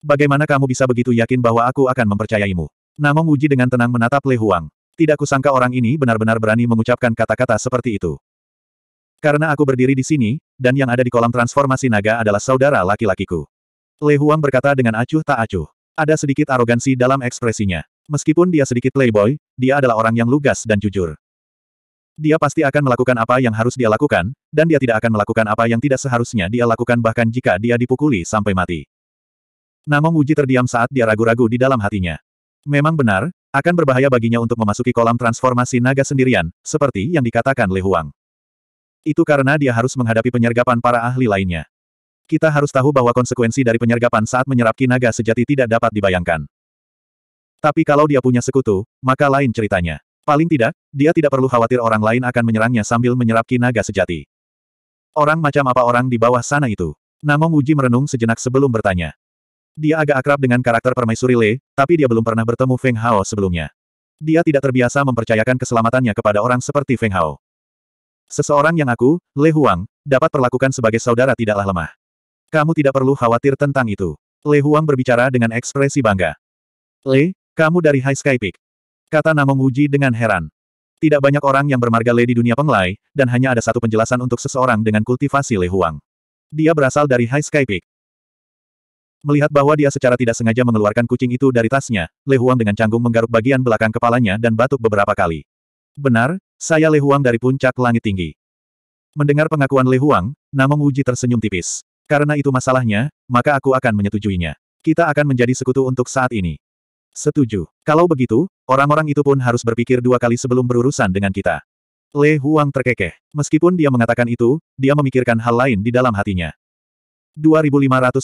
Bagaimana kamu bisa begitu yakin bahwa aku akan mempercayaimu? Namong Wuji dengan tenang menatap Le Huang. Tidak kusangka orang ini benar-benar berani mengucapkan kata-kata seperti itu. Karena aku berdiri di sini, dan yang ada di kolam transformasi naga adalah saudara laki-lakiku. Le Huang berkata dengan acuh tak acuh. Ada sedikit arogansi dalam ekspresinya. Meskipun dia sedikit playboy, dia adalah orang yang lugas dan jujur. Dia pasti akan melakukan apa yang harus dia lakukan, dan dia tidak akan melakukan apa yang tidak seharusnya dia lakukan bahkan jika dia dipukuli sampai mati. Namun Wuji terdiam saat dia ragu-ragu di dalam hatinya. Memang benar, akan berbahaya baginya untuk memasuki kolam transformasi naga sendirian, seperti yang dikatakan Le Huang. Itu karena dia harus menghadapi penyergapan para ahli lainnya. Kita harus tahu bahwa konsekuensi dari penyergapan saat menyerap Naga sejati tidak dapat dibayangkan. Tapi kalau dia punya sekutu, maka lain ceritanya. Paling tidak, dia tidak perlu khawatir orang lain akan menyerangnya sambil menyerap kinaga sejati. Orang macam apa orang di bawah sana itu? Namong Uji merenung sejenak sebelum bertanya. Dia agak akrab dengan karakter permaisuri Le, tapi dia belum pernah bertemu Feng Hao sebelumnya. Dia tidak terbiasa mempercayakan keselamatannya kepada orang seperti Feng Hao. Seseorang yang aku, Le Huang, dapat perlakukan sebagai saudara tidaklah lemah. Kamu tidak perlu khawatir tentang itu. Le Huang berbicara dengan ekspresi bangga. Le, kamu dari High Sky Peak. Kata Namong Uji dengan heran. Tidak banyak orang yang bermarga Le di dunia penglai, dan hanya ada satu penjelasan untuk seseorang dengan kultivasi Le Huang. Dia berasal dari High Sky Peak. Melihat bahwa dia secara tidak sengaja mengeluarkan kucing itu dari tasnya, Le Huang dengan canggung menggaruk bagian belakang kepalanya dan batuk beberapa kali. Benar, saya Le Huang dari puncak langit tinggi. Mendengar pengakuan Le Huang, Namong Uji tersenyum tipis. Karena itu masalahnya, maka aku akan menyetujuinya. Kita akan menjadi sekutu untuk saat ini. Setuju. Kalau begitu, orang-orang itu pun harus berpikir dua kali sebelum berurusan dengan kita. Le Huang terkekeh. Meskipun dia mengatakan itu, dia memikirkan hal lain di dalam hatinya. 2567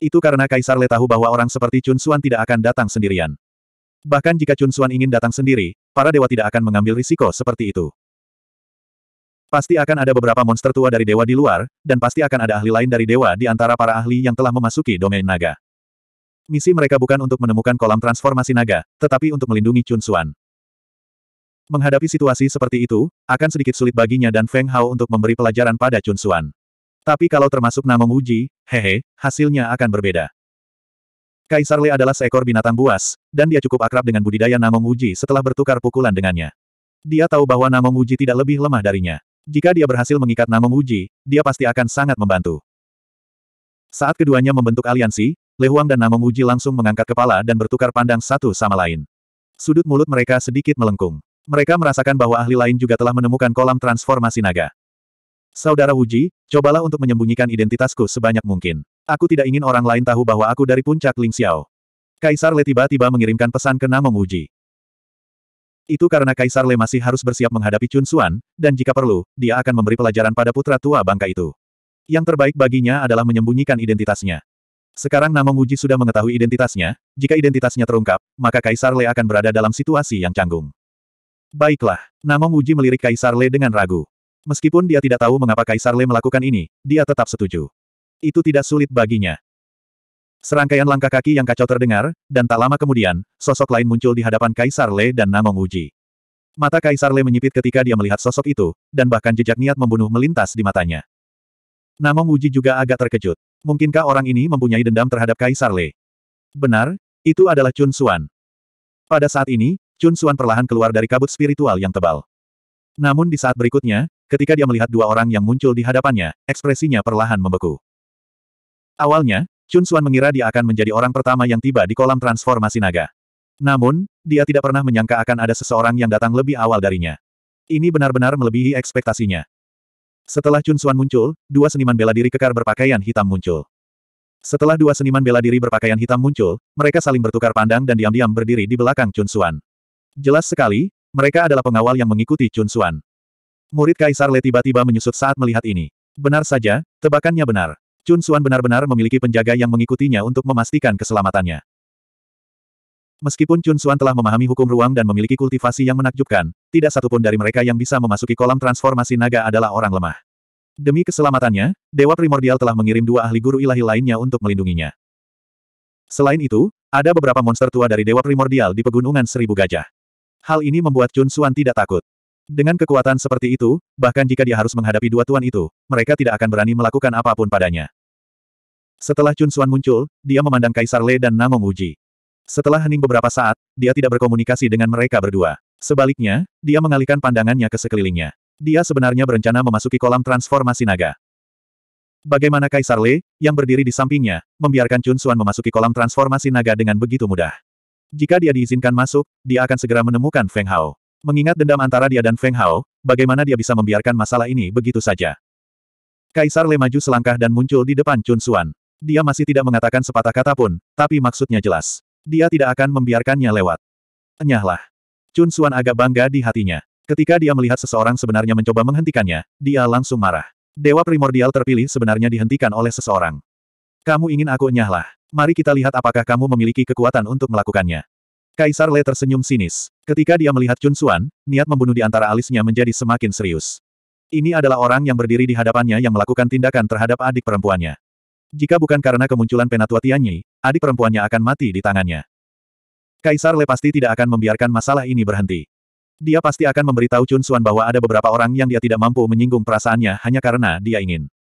Itu karena Kaisar Le tahu bahwa orang seperti Chun Xuan tidak akan datang sendirian. Bahkan jika Chun Xuan ingin datang sendiri, para dewa tidak akan mengambil risiko seperti itu. Pasti akan ada beberapa monster tua dari dewa di luar, dan pasti akan ada ahli lain dari dewa di antara para ahli yang telah memasuki domain naga. Misi mereka bukan untuk menemukan kolam transformasi naga, tetapi untuk melindungi Chun Xuan. Menghadapi situasi seperti itu, akan sedikit sulit baginya dan Feng Hao untuk memberi pelajaran pada Chun Xuan. Tapi kalau termasuk nama Muji, hehe, hasilnya akan berbeda. Kaisar Le adalah seekor binatang buas, dan dia cukup akrab dengan budidaya Namong Uji setelah bertukar pukulan dengannya. Dia tahu bahwa Namong Uji tidak lebih lemah darinya. Jika dia berhasil mengikat Namong Uji, dia pasti akan sangat membantu. Saat keduanya membentuk aliansi, Lehuang dan Namong Uji langsung mengangkat kepala dan bertukar pandang satu sama lain. Sudut mulut mereka sedikit melengkung. Mereka merasakan bahwa ahli lain juga telah menemukan kolam transformasi naga. Saudara Wuji, cobalah untuk menyembunyikan identitasku sebanyak mungkin. Aku tidak ingin orang lain tahu bahwa aku dari puncak Ling Xiao. Kaisar Le tiba-tiba mengirimkan pesan ke Namong Muji. Itu karena Kaisar Le masih harus bersiap menghadapi Chun Xuan, dan jika perlu, dia akan memberi pelajaran pada putra tua bangka itu. Yang terbaik baginya adalah menyembunyikan identitasnya. Sekarang Namong Uji sudah mengetahui identitasnya, jika identitasnya terungkap, maka Kaisar Le akan berada dalam situasi yang canggung. Baiklah, Namong Uji melirik Kaisar Le dengan ragu. Meskipun dia tidak tahu mengapa Kaisar Le melakukan ini, dia tetap setuju. Itu tidak sulit baginya. Serangkaian langkah kaki yang kacau terdengar, dan tak lama kemudian, sosok lain muncul di hadapan Kaisar Le dan Namong Uji. Mata Kaisar Le menyipit ketika dia melihat sosok itu, dan bahkan jejak niat membunuh melintas di matanya. Namong Uji juga agak terkejut. Mungkinkah orang ini mempunyai dendam terhadap Kaisar Lei? Benar, itu adalah Chun Suan. Pada saat ini, Chun Suan perlahan keluar dari kabut spiritual yang tebal. Namun di saat berikutnya, ketika dia melihat dua orang yang muncul di hadapannya, ekspresinya perlahan membeku. Awalnya, Chun Suan mengira dia akan menjadi orang pertama yang tiba di kolam transformasi naga. Namun, dia tidak pernah menyangka akan ada seseorang yang datang lebih awal darinya. Ini benar-benar melebihi ekspektasinya. Setelah Chun Xuan muncul, dua seniman bela diri kekar berpakaian hitam muncul. Setelah dua seniman bela diri berpakaian hitam muncul, mereka saling bertukar pandang dan diam-diam berdiri di belakang Chun Xuan. Jelas sekali, mereka adalah pengawal yang mengikuti Chun Xuan. Murid Kaisar Le tiba-tiba menyusut saat melihat ini. Benar saja, tebakannya benar. Chun Xuan benar-benar memiliki penjaga yang mengikutinya untuk memastikan keselamatannya. Meskipun Chun Xuan telah memahami hukum ruang dan memiliki kultivasi yang menakjubkan, tidak satupun dari mereka yang bisa memasuki kolam transformasi naga adalah orang lemah. Demi keselamatannya, Dewa Primordial telah mengirim dua ahli guru ilahi lainnya untuk melindunginya. Selain itu, ada beberapa monster tua dari Dewa Primordial di Pegunungan Seribu Gajah. Hal ini membuat Chun Xuan tidak takut. Dengan kekuatan seperti itu, bahkan jika dia harus menghadapi dua tuan itu, mereka tidak akan berani melakukan apapun padanya. Setelah Chun Xuan muncul, dia memandang Kaisar Le dan Namong Uji. Setelah hening beberapa saat, dia tidak berkomunikasi dengan mereka berdua. Sebaliknya, dia mengalihkan pandangannya ke sekelilingnya. Dia sebenarnya berencana memasuki kolam transformasi naga. Bagaimana Kaisar Le, yang berdiri di sampingnya, membiarkan Chun Suan memasuki kolam transformasi naga dengan begitu mudah. Jika dia diizinkan masuk, dia akan segera menemukan Feng Hao. Mengingat dendam antara dia dan Feng Hao, bagaimana dia bisa membiarkan masalah ini begitu saja. Kaisar Le maju selangkah dan muncul di depan Chun Suan. Dia masih tidak mengatakan sepatah kata pun, tapi maksudnya jelas. Dia tidak akan membiarkannya lewat. Enyahlah. Chun Xuan agak bangga di hatinya. Ketika dia melihat seseorang sebenarnya mencoba menghentikannya, dia langsung marah. Dewa primordial terpilih sebenarnya dihentikan oleh seseorang. Kamu ingin aku enyahlah. Mari kita lihat apakah kamu memiliki kekuatan untuk melakukannya. Kaisar Le tersenyum sinis. Ketika dia melihat Chun Xuan, niat membunuh di antara alisnya menjadi semakin serius. Ini adalah orang yang berdiri di hadapannya yang melakukan tindakan terhadap adik perempuannya. Jika bukan karena kemunculan Penatua Tianyi, adik perempuannya akan mati di tangannya. Kaisar Le pasti tidak akan membiarkan masalah ini berhenti. Dia pasti akan memberitahu Chun Xuan bahwa ada beberapa orang yang dia tidak mampu menyinggung perasaannya hanya karena dia ingin.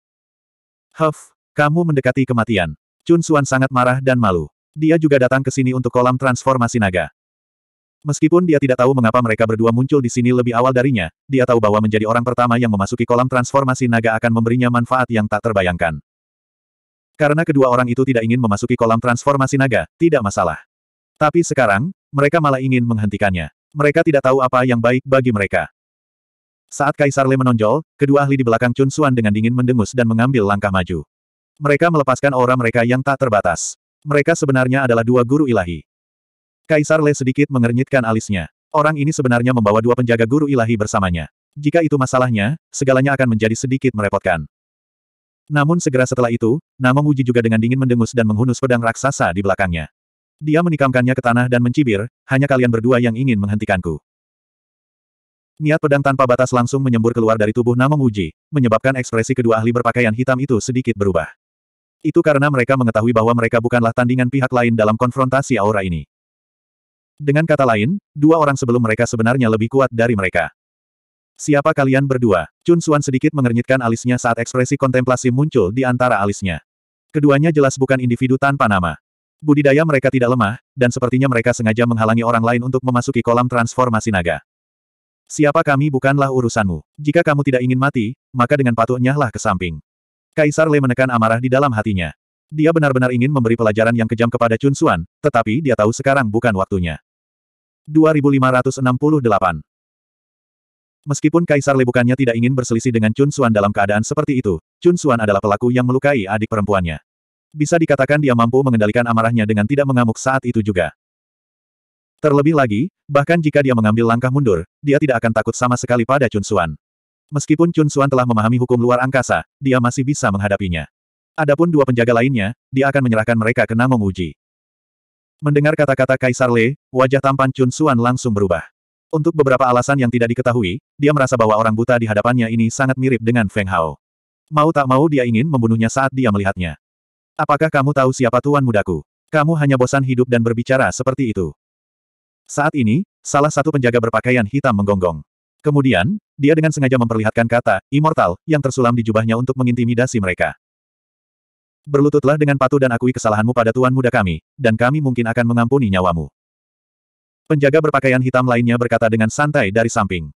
Huff, kamu mendekati kematian. Chun Xuan sangat marah dan malu. Dia juga datang ke sini untuk kolam transformasi naga. Meskipun dia tidak tahu mengapa mereka berdua muncul di sini lebih awal darinya, dia tahu bahwa menjadi orang pertama yang memasuki kolam transformasi naga akan memberinya manfaat yang tak terbayangkan. Karena kedua orang itu tidak ingin memasuki kolam transformasi naga, tidak masalah. Tapi sekarang, mereka malah ingin menghentikannya. Mereka tidak tahu apa yang baik bagi mereka. Saat Kaisar Le menonjol, kedua ahli di belakang Chun Suan dengan dingin mendengus dan mengambil langkah maju. Mereka melepaskan aura mereka yang tak terbatas. Mereka sebenarnya adalah dua guru ilahi. Kaisar Le sedikit mengernyitkan alisnya. Orang ini sebenarnya membawa dua penjaga guru ilahi bersamanya. Jika itu masalahnya, segalanya akan menjadi sedikit merepotkan. Namun segera setelah itu, Namong Uji juga dengan dingin mendengus dan menghunus pedang raksasa di belakangnya. Dia menikamkannya ke tanah dan mencibir, hanya kalian berdua yang ingin menghentikanku. Niat pedang tanpa batas langsung menyembur keluar dari tubuh Namong Uji, menyebabkan ekspresi kedua ahli berpakaian hitam itu sedikit berubah. Itu karena mereka mengetahui bahwa mereka bukanlah tandingan pihak lain dalam konfrontasi aura ini. Dengan kata lain, dua orang sebelum mereka sebenarnya lebih kuat dari mereka. Siapa kalian berdua? Chun Suan sedikit mengernyitkan alisnya saat ekspresi kontemplasi muncul di antara alisnya. Keduanya jelas bukan individu tanpa nama. Budidaya mereka tidak lemah, dan sepertinya mereka sengaja menghalangi orang lain untuk memasuki kolam transformasi naga. Siapa kami bukanlah urusanmu. Jika kamu tidak ingin mati, maka dengan patuh nyahlah ke samping. Kaisar Le menekan amarah di dalam hatinya. Dia benar-benar ingin memberi pelajaran yang kejam kepada Chun Suan, tetapi dia tahu sekarang bukan waktunya. 2568 Meskipun Kaisar Le bukannya tidak ingin berselisih dengan Chun Suan dalam keadaan seperti itu, Chun Suan adalah pelaku yang melukai adik perempuannya. Bisa dikatakan dia mampu mengendalikan amarahnya dengan tidak mengamuk saat itu juga. Terlebih lagi, bahkan jika dia mengambil langkah mundur, dia tidak akan takut sama sekali pada Chun Suan. Meskipun Chun Suan telah memahami hukum luar angkasa, dia masih bisa menghadapinya. Adapun dua penjaga lainnya, dia akan menyerahkan mereka ke Namong Uji. Mendengar kata-kata Kaisar Le, wajah tampan Chun Suan langsung berubah. Untuk beberapa alasan yang tidak diketahui, dia merasa bahwa orang buta di hadapannya ini sangat mirip dengan Feng Hao. Mau tak mau dia ingin membunuhnya saat dia melihatnya. Apakah kamu tahu siapa tuan mudaku? Kamu hanya bosan hidup dan berbicara seperti itu. Saat ini, salah satu penjaga berpakaian hitam menggonggong. Kemudian, dia dengan sengaja memperlihatkan kata, immortal, yang tersulam di jubahnya untuk mengintimidasi mereka. Berlututlah dengan patuh dan akui kesalahanmu pada tuan muda kami, dan kami mungkin akan mengampuni nyawamu. Penjaga berpakaian hitam lainnya berkata dengan santai dari samping.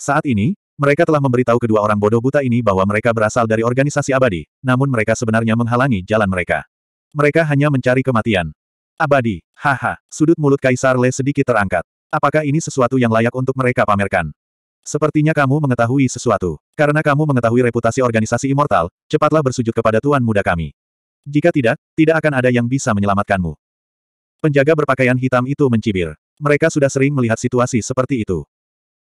Saat ini, mereka telah memberitahu kedua orang bodoh buta ini bahwa mereka berasal dari organisasi abadi, namun mereka sebenarnya menghalangi jalan mereka. Mereka hanya mencari kematian. Abadi, haha, sudut mulut Kaisar Le sedikit terangkat. Apakah ini sesuatu yang layak untuk mereka pamerkan? Sepertinya kamu mengetahui sesuatu. Karena kamu mengetahui reputasi organisasi immortal, cepatlah bersujud kepada Tuan Muda kami. Jika tidak, tidak akan ada yang bisa menyelamatkanmu. Penjaga berpakaian hitam itu mencibir. Mereka sudah sering melihat situasi seperti itu.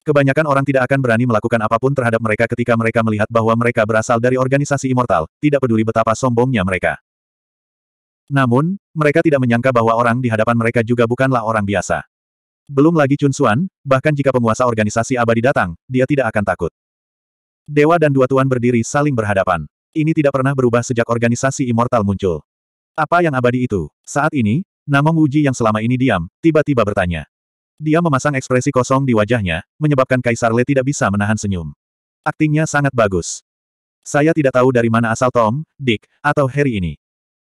Kebanyakan orang tidak akan berani melakukan apapun terhadap mereka ketika mereka melihat bahwa mereka berasal dari organisasi immortal, tidak peduli betapa sombongnya mereka. Namun, mereka tidak menyangka bahwa orang di hadapan mereka juga bukanlah orang biasa. Belum lagi Chun Xuan, bahkan jika penguasa organisasi abadi datang, dia tidak akan takut. Dewa dan dua tuan berdiri saling berhadapan. Ini tidak pernah berubah sejak organisasi immortal muncul. Apa yang abadi itu? Saat ini, Namong Wuji yang selama ini diam, tiba-tiba bertanya. Dia memasang ekspresi kosong di wajahnya, menyebabkan Kaisar Le tidak bisa menahan senyum. Aktingnya sangat bagus. Saya tidak tahu dari mana asal Tom, Dick, atau Harry ini.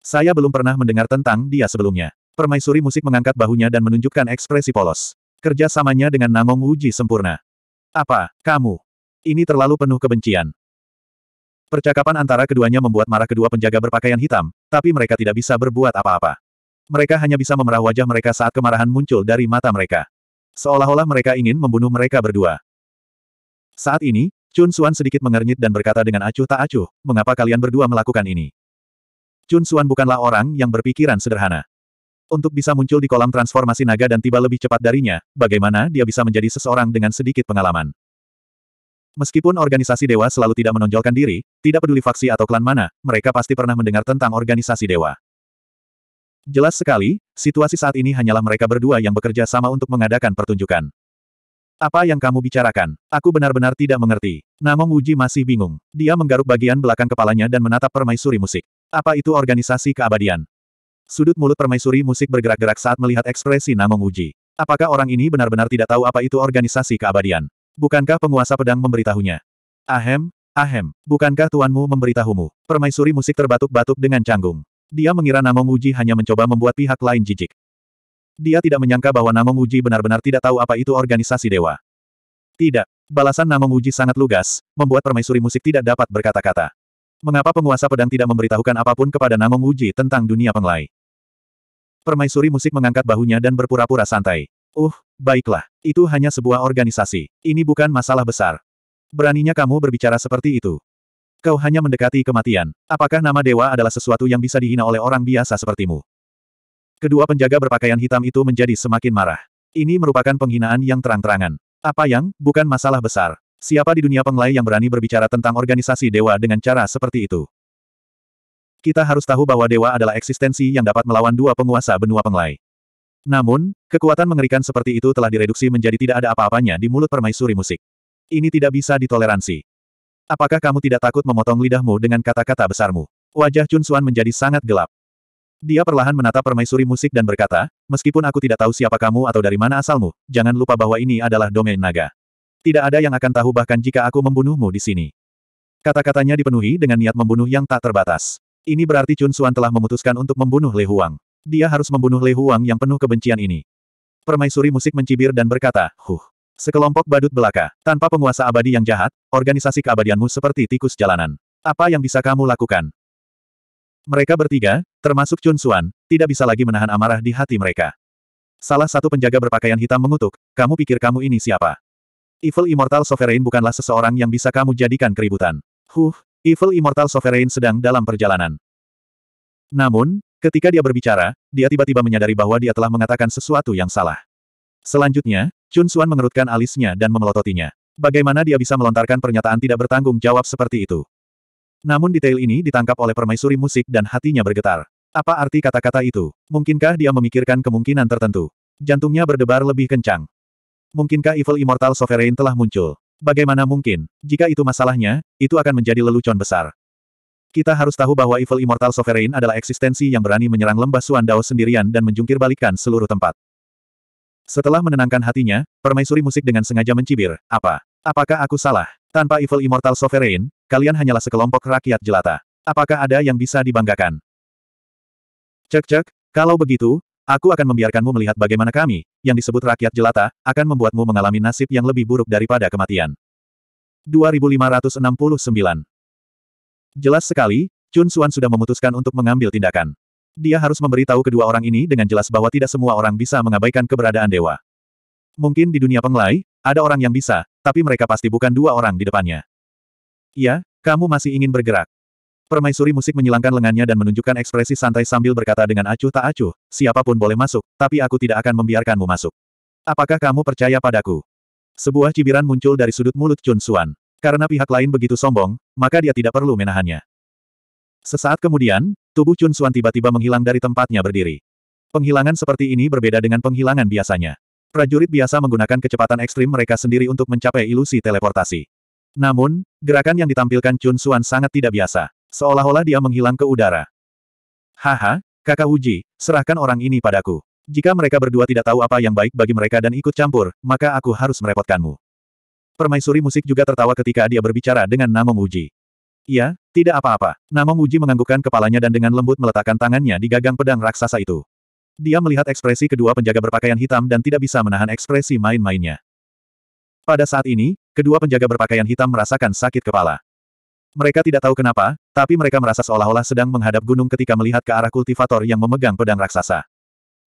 Saya belum pernah mendengar tentang dia sebelumnya. Permaisuri musik mengangkat bahunya dan menunjukkan ekspresi polos. Kerja samanya dengan Namong Uji sempurna. Apa, kamu? Ini terlalu penuh kebencian. Percakapan antara keduanya membuat marah kedua penjaga berpakaian hitam, tapi mereka tidak bisa berbuat apa-apa. Mereka hanya bisa memerah wajah mereka saat kemarahan muncul dari mata mereka. Seolah-olah mereka ingin membunuh mereka berdua. Saat ini, Chun Suan sedikit mengernyit dan berkata dengan acuh tak acuh, mengapa kalian berdua melakukan ini? Chun Suan bukanlah orang yang berpikiran sederhana. Untuk bisa muncul di kolam transformasi naga dan tiba lebih cepat darinya, bagaimana dia bisa menjadi seseorang dengan sedikit pengalaman? Meskipun organisasi dewa selalu tidak menonjolkan diri, tidak peduli faksi atau klan mana, mereka pasti pernah mendengar tentang organisasi dewa. Jelas sekali, situasi saat ini hanyalah mereka berdua yang bekerja sama untuk mengadakan pertunjukan. Apa yang kamu bicarakan? Aku benar-benar tidak mengerti. Namong Uji masih bingung. Dia menggaruk bagian belakang kepalanya dan menatap permaisuri musik. Apa itu organisasi keabadian? Sudut mulut permaisuri musik bergerak-gerak saat melihat ekspresi Namong Uji. Apakah orang ini benar-benar tidak tahu apa itu organisasi keabadian? Bukankah penguasa pedang memberitahunya? Ahem, ahem, bukankah tuanmu memberitahumu? Permaisuri musik terbatuk-batuk dengan canggung. Dia mengira Namong Uji hanya mencoba membuat pihak lain jijik. Dia tidak menyangka bahwa Namong Uji benar-benar tidak tahu apa itu organisasi dewa. Tidak. Balasan Namong Uji sangat lugas, membuat permaisuri musik tidak dapat berkata-kata. Mengapa penguasa pedang tidak memberitahukan apapun kepada Namong Uji tentang dunia penglai? Permaisuri musik mengangkat bahunya dan berpura-pura santai. Uh, baiklah. Itu hanya sebuah organisasi. Ini bukan masalah besar. Beraninya kamu berbicara seperti itu. Kau hanya mendekati kematian. Apakah nama dewa adalah sesuatu yang bisa dihina oleh orang biasa sepertimu? Kedua penjaga berpakaian hitam itu menjadi semakin marah. Ini merupakan penghinaan yang terang-terangan. Apa yang, bukan masalah besar. Siapa di dunia penglai yang berani berbicara tentang organisasi dewa dengan cara seperti itu? Kita harus tahu bahwa dewa adalah eksistensi yang dapat melawan dua penguasa benua penglai. Namun, kekuatan mengerikan seperti itu telah direduksi menjadi tidak ada apa-apanya di mulut permaisuri musik. Ini tidak bisa ditoleransi. Apakah kamu tidak takut memotong lidahmu dengan kata-kata besarmu? Wajah Chun Suan menjadi sangat gelap. Dia perlahan menatap permaisuri musik dan berkata, meskipun aku tidak tahu siapa kamu atau dari mana asalmu, jangan lupa bahwa ini adalah domain naga. Tidak ada yang akan tahu bahkan jika aku membunuhmu di sini. Kata-katanya dipenuhi dengan niat membunuh yang tak terbatas. Ini berarti Chun Suan telah memutuskan untuk membunuh Lei Huang. Dia harus membunuh Lei Huang yang penuh kebencian ini. Permaisuri musik mencibir dan berkata, huh. Sekelompok badut belaka, tanpa penguasa abadi yang jahat, organisasi keabadianmu seperti tikus jalanan. Apa yang bisa kamu lakukan? Mereka bertiga, termasuk Chun Xuan tidak bisa lagi menahan amarah di hati mereka. Salah satu penjaga berpakaian hitam mengutuk, kamu pikir kamu ini siapa? Evil Immortal Sovereign bukanlah seseorang yang bisa kamu jadikan keributan. Huh, Evil Immortal Sovereign sedang dalam perjalanan. Namun, ketika dia berbicara, dia tiba-tiba menyadari bahwa dia telah mengatakan sesuatu yang salah. Selanjutnya, Jun Suan mengerutkan alisnya dan memelototinya. Bagaimana dia bisa melontarkan pernyataan tidak bertanggung jawab seperti itu? Namun detail ini ditangkap oleh permaisuri musik dan hatinya bergetar. Apa arti kata-kata itu? Mungkinkah dia memikirkan kemungkinan tertentu? Jantungnya berdebar lebih kencang. Mungkinkah Evil Immortal Sovereign telah muncul? Bagaimana mungkin? Jika itu masalahnya, itu akan menjadi lelucon besar. Kita harus tahu bahwa Evil Immortal Sovereign adalah eksistensi yang berani menyerang lembah Suandao sendirian dan menjungkir balikan seluruh tempat. Setelah menenangkan hatinya, permaisuri musik dengan sengaja mencibir, apa? Apakah aku salah? Tanpa Evil Immortal Sovereign, kalian hanyalah sekelompok rakyat jelata. Apakah ada yang bisa dibanggakan? Cek-cek, kalau begitu, aku akan membiarkanmu melihat bagaimana kami, yang disebut rakyat jelata, akan membuatmu mengalami nasib yang lebih buruk daripada kematian. 2569 Jelas sekali, Chun Suan sudah memutuskan untuk mengambil tindakan. Dia harus memberitahu kedua orang ini dengan jelas bahwa tidak semua orang bisa mengabaikan keberadaan dewa. Mungkin di dunia penglai, ada orang yang bisa, tapi mereka pasti bukan dua orang di depannya. Ya, kamu masih ingin bergerak. Permaisuri musik menyilangkan lengannya dan menunjukkan ekspresi santai sambil berkata dengan acuh tak acuh, siapapun boleh masuk, tapi aku tidak akan membiarkanmu masuk. Apakah kamu percaya padaku? Sebuah cibiran muncul dari sudut mulut Chun Suan. Karena pihak lain begitu sombong, maka dia tidak perlu menahannya. Sesaat kemudian, Tubuh Chun Suan tiba-tiba menghilang dari tempatnya berdiri. Penghilangan seperti ini berbeda dengan penghilangan biasanya. Prajurit biasa menggunakan kecepatan ekstrim mereka sendiri untuk mencapai ilusi teleportasi. Namun, gerakan yang ditampilkan Chun Suan sangat tidak biasa. Seolah-olah dia menghilang ke udara. Haha, kakak Uji, serahkan orang ini padaku. Jika mereka berdua tidak tahu apa yang baik bagi mereka dan ikut campur, maka aku harus merepotkanmu. Permaisuri musik juga tertawa ketika dia berbicara dengan Namong Uji. Iya, tidak apa-apa. Namong Uji menganggukkan kepalanya dan dengan lembut meletakkan tangannya di gagang pedang raksasa itu. Dia melihat ekspresi kedua penjaga berpakaian hitam dan tidak bisa menahan ekspresi main-mainnya. Pada saat ini, kedua penjaga berpakaian hitam merasakan sakit kepala. Mereka tidak tahu kenapa, tapi mereka merasa seolah-olah sedang menghadap gunung ketika melihat ke arah kultivator yang memegang pedang raksasa.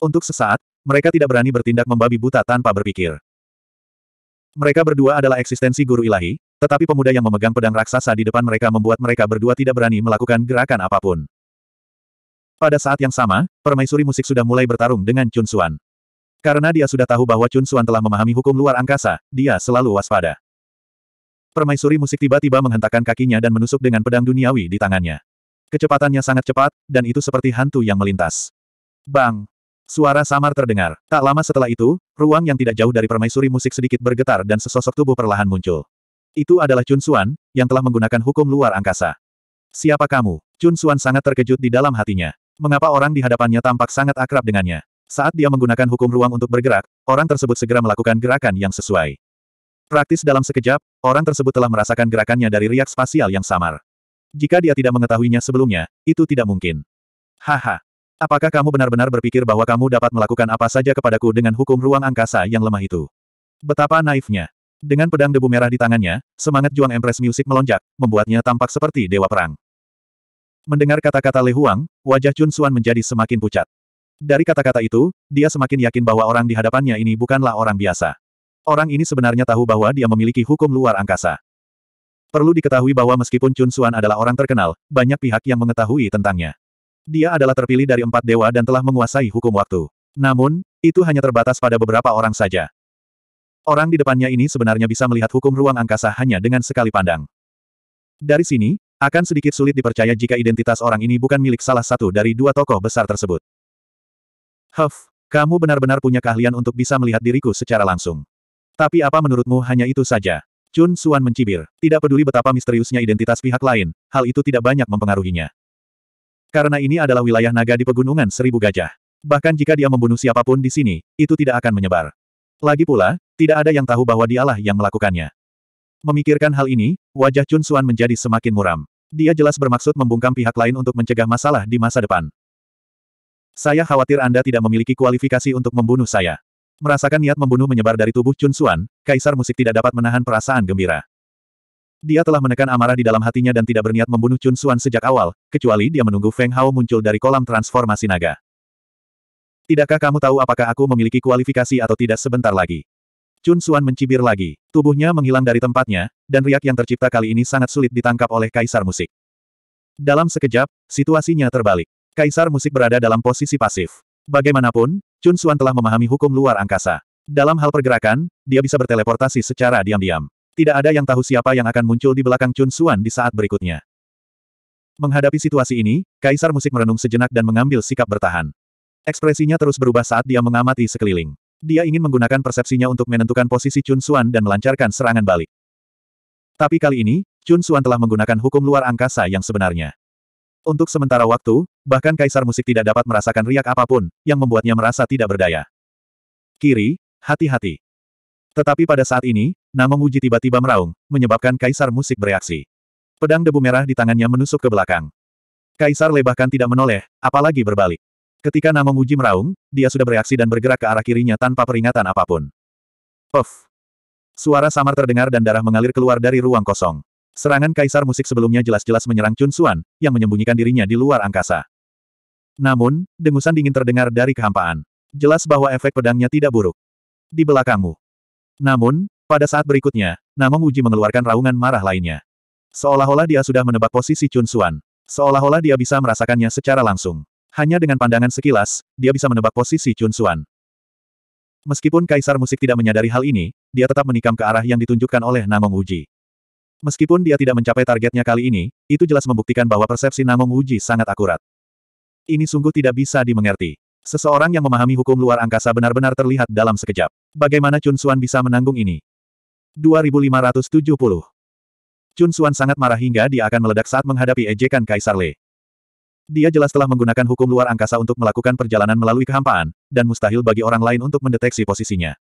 Untuk sesaat, mereka tidak berani bertindak membabi buta tanpa berpikir. Mereka berdua adalah eksistensi guru ilahi, tetapi pemuda yang memegang pedang raksasa di depan mereka membuat mereka berdua tidak berani melakukan gerakan apapun. Pada saat yang sama, permaisuri musik sudah mulai bertarung dengan Chun Suan. Karena dia sudah tahu bahwa Chun Suan telah memahami hukum luar angkasa, dia selalu waspada. Permaisuri musik tiba-tiba menghentakkan kakinya dan menusuk dengan pedang duniawi di tangannya. Kecepatannya sangat cepat, dan itu seperti hantu yang melintas. Bang! Suara samar terdengar. Tak lama setelah itu, ruang yang tidak jauh dari permaisuri musik sedikit bergetar dan sesosok tubuh perlahan muncul. Itu adalah Chun Xuan, yang telah menggunakan hukum luar angkasa. Siapa kamu? Chun Xuan sangat terkejut di dalam hatinya. Mengapa orang di hadapannya tampak sangat akrab dengannya? Saat dia menggunakan hukum ruang untuk bergerak, orang tersebut segera melakukan gerakan yang sesuai. Praktis dalam sekejap, orang tersebut telah merasakan gerakannya dari riak spasial yang samar. Jika dia tidak mengetahuinya sebelumnya, itu tidak mungkin. Haha. Apakah kamu benar-benar berpikir bahwa kamu dapat melakukan apa saja kepadaku dengan hukum ruang angkasa yang lemah itu? Betapa naifnya. Dengan pedang debu merah di tangannya, semangat Juang Empress Music melonjak, membuatnya tampak seperti dewa perang. Mendengar kata-kata Le Huang, wajah Chun Suan menjadi semakin pucat. Dari kata-kata itu, dia semakin yakin bahwa orang di hadapannya ini bukanlah orang biasa. Orang ini sebenarnya tahu bahwa dia memiliki hukum luar angkasa. Perlu diketahui bahwa meskipun Chun Suan adalah orang terkenal, banyak pihak yang mengetahui tentangnya. Dia adalah terpilih dari empat dewa dan telah menguasai hukum waktu. Namun, itu hanya terbatas pada beberapa orang saja. Orang di depannya ini sebenarnya bisa melihat hukum ruang angkasa hanya dengan sekali pandang. Dari sini, akan sedikit sulit dipercaya jika identitas orang ini bukan milik salah satu dari dua tokoh besar tersebut. Huff, kamu benar-benar punya keahlian untuk bisa melihat diriku secara langsung. Tapi apa menurutmu hanya itu saja? Chun Suan mencibir. Tidak peduli betapa misteriusnya identitas pihak lain, hal itu tidak banyak mempengaruhinya. Karena ini adalah wilayah naga di pegunungan seribu gajah. Bahkan jika dia membunuh siapapun di sini, itu tidak akan menyebar. Lagi pula, tidak ada yang tahu bahwa dialah yang melakukannya. Memikirkan hal ini, wajah Chun Suan menjadi semakin muram. Dia jelas bermaksud membungkam pihak lain untuk mencegah masalah di masa depan. Saya khawatir Anda tidak memiliki kualifikasi untuk membunuh saya. Merasakan niat membunuh menyebar dari tubuh Chun Suan, Kaisar Musik tidak dapat menahan perasaan gembira. Dia telah menekan amarah di dalam hatinya dan tidak berniat membunuh Chun Suan sejak awal, kecuali dia menunggu Feng Hao muncul dari kolam transformasi naga. Tidakkah kamu tahu apakah aku memiliki kualifikasi atau tidak sebentar lagi? Chun Suan mencibir lagi, tubuhnya menghilang dari tempatnya, dan riak yang tercipta kali ini sangat sulit ditangkap oleh Kaisar Musik. Dalam sekejap, situasinya terbalik. Kaisar Musik berada dalam posisi pasif. Bagaimanapun, Chun Suan telah memahami hukum luar angkasa. Dalam hal pergerakan, dia bisa berteleportasi secara diam-diam. Tidak ada yang tahu siapa yang akan muncul di belakang Chun Suan di saat berikutnya. Menghadapi situasi ini, Kaisar Musik merenung sejenak dan mengambil sikap bertahan. Ekspresinya terus berubah saat dia mengamati sekeliling. Dia ingin menggunakan persepsinya untuk menentukan posisi Chun Xuan dan melancarkan serangan balik. Tapi kali ini, Chun Xuan telah menggunakan hukum luar angkasa yang sebenarnya. Untuk sementara waktu, bahkan Kaisar Musik tidak dapat merasakan riak apapun, yang membuatnya merasa tidak berdaya. Kiri, hati-hati. Tetapi pada saat ini, Namong Uji tiba-tiba meraung, menyebabkan Kaisar Musik bereaksi. Pedang debu merah di tangannya menusuk ke belakang. Kaisar lebahkan bahkan tidak menoleh, apalagi berbalik. Ketika nama Muji meraung, dia sudah bereaksi dan bergerak ke arah kirinya tanpa peringatan apapun. Puff! Suara samar terdengar dan darah mengalir keluar dari ruang kosong. Serangan kaisar musik sebelumnya jelas-jelas menyerang Chun Xuan, yang menyembunyikan dirinya di luar angkasa. Namun, dengusan dingin terdengar dari kehampaan. Jelas bahwa efek pedangnya tidak buruk. Di belakangmu. Namun, pada saat berikutnya, nama Muji mengeluarkan raungan marah lainnya. Seolah-olah dia sudah menebak posisi Chun Xuan. Seolah-olah dia bisa merasakannya secara langsung. Hanya dengan pandangan sekilas, dia bisa menebak posisi Chun Xuan. Meskipun Kaisar Musik tidak menyadari hal ini, dia tetap menikam ke arah yang ditunjukkan oleh Namong Uji. Meskipun dia tidak mencapai targetnya kali ini, itu jelas membuktikan bahwa persepsi Namong Uji sangat akurat. Ini sungguh tidak bisa dimengerti. Seseorang yang memahami hukum luar angkasa benar-benar terlihat dalam sekejap. Bagaimana Chun Xuan bisa menanggung ini? 2570 Chun Xuan sangat marah hingga dia akan meledak saat menghadapi ejekan Kaisar Lei. Dia jelas telah menggunakan hukum luar angkasa untuk melakukan perjalanan melalui kehampaan, dan mustahil bagi orang lain untuk mendeteksi posisinya.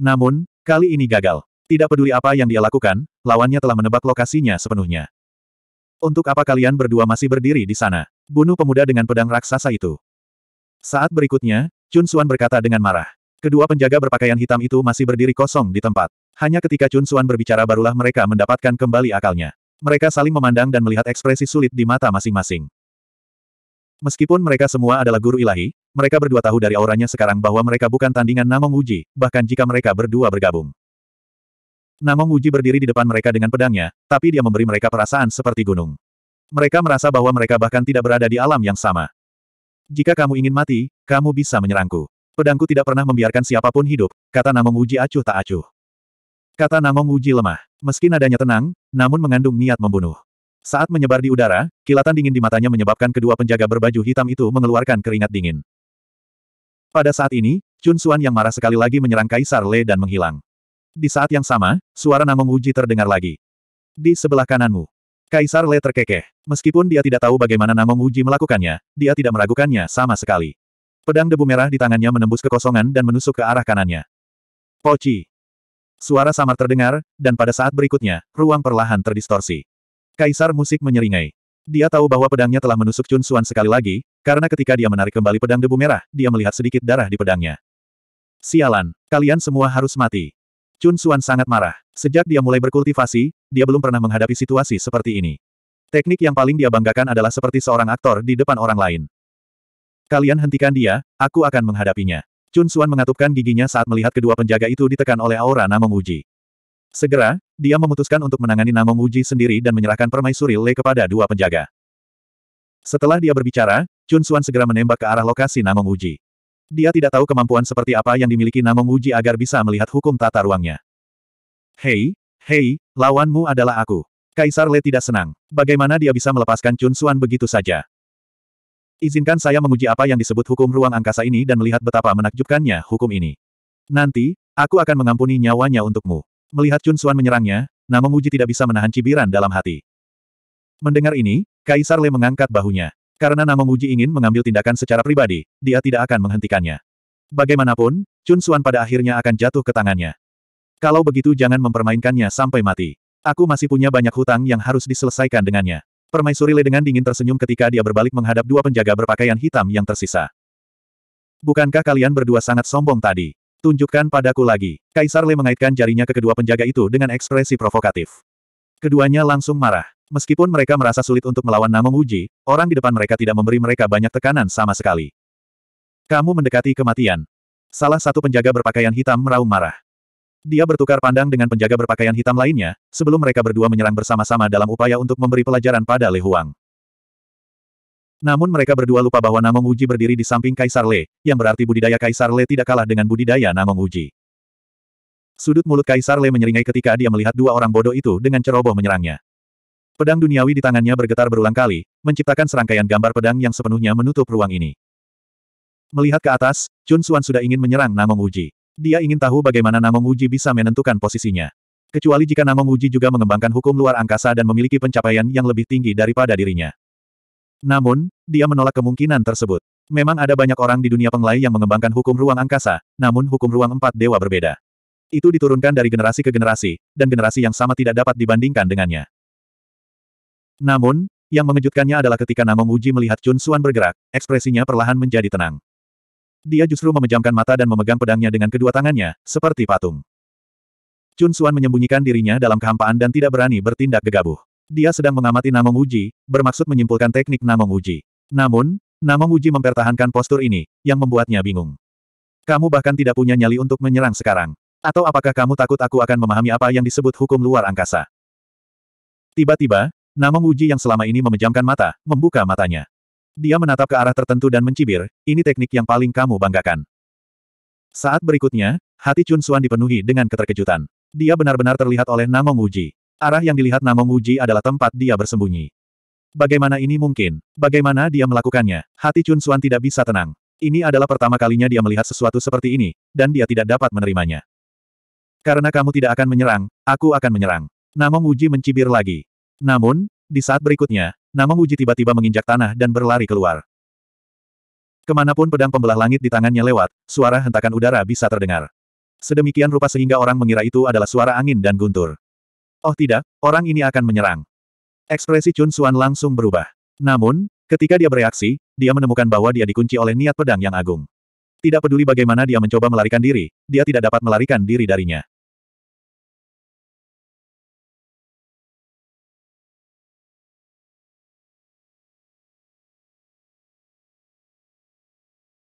Namun, kali ini gagal. Tidak peduli apa yang dia lakukan, lawannya telah menebak lokasinya sepenuhnya. Untuk apa kalian berdua masih berdiri di sana? Bunuh pemuda dengan pedang raksasa itu. Saat berikutnya, Chun Xuan berkata dengan marah. Kedua penjaga berpakaian hitam itu masih berdiri kosong di tempat. Hanya ketika Chun Xuan berbicara barulah mereka mendapatkan kembali akalnya. Mereka saling memandang dan melihat ekspresi sulit di mata masing-masing. Meskipun mereka semua adalah guru ilahi, mereka berdua tahu dari auranya sekarang bahwa mereka bukan tandingan Namong Uji, bahkan jika mereka berdua bergabung. Namong Uji berdiri di depan mereka dengan pedangnya, tapi dia memberi mereka perasaan seperti gunung. Mereka merasa bahwa mereka bahkan tidak berada di alam yang sama. Jika kamu ingin mati, kamu bisa menyerangku. Pedangku tidak pernah membiarkan siapapun hidup, kata Namong Uji acuh tak acuh. Kata Namong Uji lemah. Meski nadanya tenang, namun mengandung niat membunuh. Saat menyebar di udara, kilatan dingin di matanya menyebabkan kedua penjaga berbaju hitam itu mengeluarkan keringat dingin. Pada saat ini, Chun Suan yang marah sekali lagi menyerang Kaisar Le dan menghilang. Di saat yang sama, suara Namong Uji terdengar lagi. Di sebelah kananmu. Kaisar Le terkekeh. Meskipun dia tidak tahu bagaimana Namong Uji melakukannya, dia tidak meragukannya sama sekali. Pedang debu merah di tangannya menembus kekosongan dan menusuk ke arah kanannya. Poci. Suara samar terdengar, dan pada saat berikutnya, ruang perlahan terdistorsi. Kaisar musik menyeringai. Dia tahu bahwa pedangnya telah menusuk Chun Suan sekali lagi, karena ketika dia menarik kembali pedang debu merah, dia melihat sedikit darah di pedangnya. Sialan, kalian semua harus mati. Chun Suan sangat marah. Sejak dia mulai berkultivasi, dia belum pernah menghadapi situasi seperti ini. Teknik yang paling dia banggakan adalah seperti seorang aktor di depan orang lain. Kalian hentikan dia, aku akan menghadapinya. Chun Suan mengatupkan giginya saat melihat kedua penjaga itu ditekan oleh aura Uji. Segera, dia memutuskan untuk menangani Namong Uji sendiri dan menyerahkan permaisuri Lei kepada dua penjaga. Setelah dia berbicara, Chun Xuan segera menembak ke arah lokasi Namong Uji. Dia tidak tahu kemampuan seperti apa yang dimiliki Namong Uji agar bisa melihat hukum tata ruangnya. Hei, hei, lawanmu adalah aku. Kaisar Le tidak senang. Bagaimana dia bisa melepaskan Chun Xuan begitu saja? Izinkan saya menguji apa yang disebut hukum ruang angkasa ini dan melihat betapa menakjubkannya hukum ini. Nanti, aku akan mengampuni nyawanya untukmu. Melihat Chun Xuan menyerangnya, Namo Muji tidak bisa menahan cibiran dalam hati. Mendengar ini, Kaisar Le mengangkat bahunya. Karena Namo Muji ingin mengambil tindakan secara pribadi, dia tidak akan menghentikannya. Bagaimanapun, Chun Xuan pada akhirnya akan jatuh ke tangannya. Kalau begitu jangan mempermainkannya sampai mati. Aku masih punya banyak hutang yang harus diselesaikan dengannya. Permaisuri Le dengan dingin tersenyum ketika dia berbalik menghadap dua penjaga berpakaian hitam yang tersisa. Bukankah kalian berdua sangat sombong tadi? Tunjukkan padaku lagi. Kaisar Le mengaitkan jarinya ke kedua penjaga itu dengan ekspresi provokatif. Keduanya langsung marah. Meskipun mereka merasa sulit untuk melawan Namong Uji, orang di depan mereka tidak memberi mereka banyak tekanan sama sekali. Kamu mendekati kematian. Salah satu penjaga berpakaian hitam meraung marah. Dia bertukar pandang dengan penjaga berpakaian hitam lainnya, sebelum mereka berdua menyerang bersama-sama dalam upaya untuk memberi pelajaran pada Le Huang. Namun mereka berdua lupa bahwa Namong Uji berdiri di samping Kaisar Le, yang berarti budidaya Kaisar Le tidak kalah dengan budidaya Namong Uji. Sudut mulut Kaisar Le menyeringai ketika dia melihat dua orang bodoh itu dengan ceroboh menyerangnya. Pedang duniawi di tangannya bergetar berulang kali, menciptakan serangkaian gambar pedang yang sepenuhnya menutup ruang ini. Melihat ke atas, Chun Suan sudah ingin menyerang Namong Uji. Dia ingin tahu bagaimana Namong Uji bisa menentukan posisinya. Kecuali jika Namong Uji juga mengembangkan hukum luar angkasa dan memiliki pencapaian yang lebih tinggi daripada dirinya. Namun, dia menolak kemungkinan tersebut. Memang ada banyak orang di dunia penglai yang mengembangkan hukum ruang angkasa, namun hukum ruang empat dewa berbeda. Itu diturunkan dari generasi ke generasi, dan generasi yang sama tidak dapat dibandingkan dengannya. Namun, yang mengejutkannya adalah ketika Namong Uji melihat Chun Suan bergerak, ekspresinya perlahan menjadi tenang. Dia justru memejamkan mata dan memegang pedangnya dengan kedua tangannya, seperti patung. Chun Suan menyembunyikan dirinya dalam kehampaan dan tidak berani bertindak gegabah dia sedang mengamati Namong Uji, bermaksud menyimpulkan teknik Namong Uji. Namun, Namong Uji mempertahankan postur ini, yang membuatnya bingung. Kamu bahkan tidak punya nyali untuk menyerang sekarang. Atau apakah kamu takut aku akan memahami apa yang disebut hukum luar angkasa? Tiba-tiba, Namong Uji yang selama ini memejamkan mata, membuka matanya. Dia menatap ke arah tertentu dan mencibir, ini teknik yang paling kamu banggakan. Saat berikutnya, hati Chun Suan dipenuhi dengan keterkejutan. Dia benar-benar terlihat oleh Namong Uji. Arah yang dilihat Namong Wuji adalah tempat dia bersembunyi. Bagaimana ini mungkin? Bagaimana dia melakukannya? Hati Chun Suan tidak bisa tenang. Ini adalah pertama kalinya dia melihat sesuatu seperti ini, dan dia tidak dapat menerimanya. Karena kamu tidak akan menyerang, aku akan menyerang. Namong Wuji mencibir lagi. Namun, di saat berikutnya, Namong Wuji tiba-tiba menginjak tanah dan berlari keluar. Kemanapun pedang pembelah langit di tangannya lewat, suara hentakan udara bisa terdengar. Sedemikian rupa sehingga orang mengira itu adalah suara angin dan guntur. Oh tidak, orang ini akan menyerang. Ekspresi Chun Xuan langsung berubah. Namun, ketika dia bereaksi, dia menemukan bahwa dia dikunci oleh niat pedang yang agung. Tidak peduli bagaimana dia mencoba melarikan diri, dia tidak dapat melarikan diri darinya.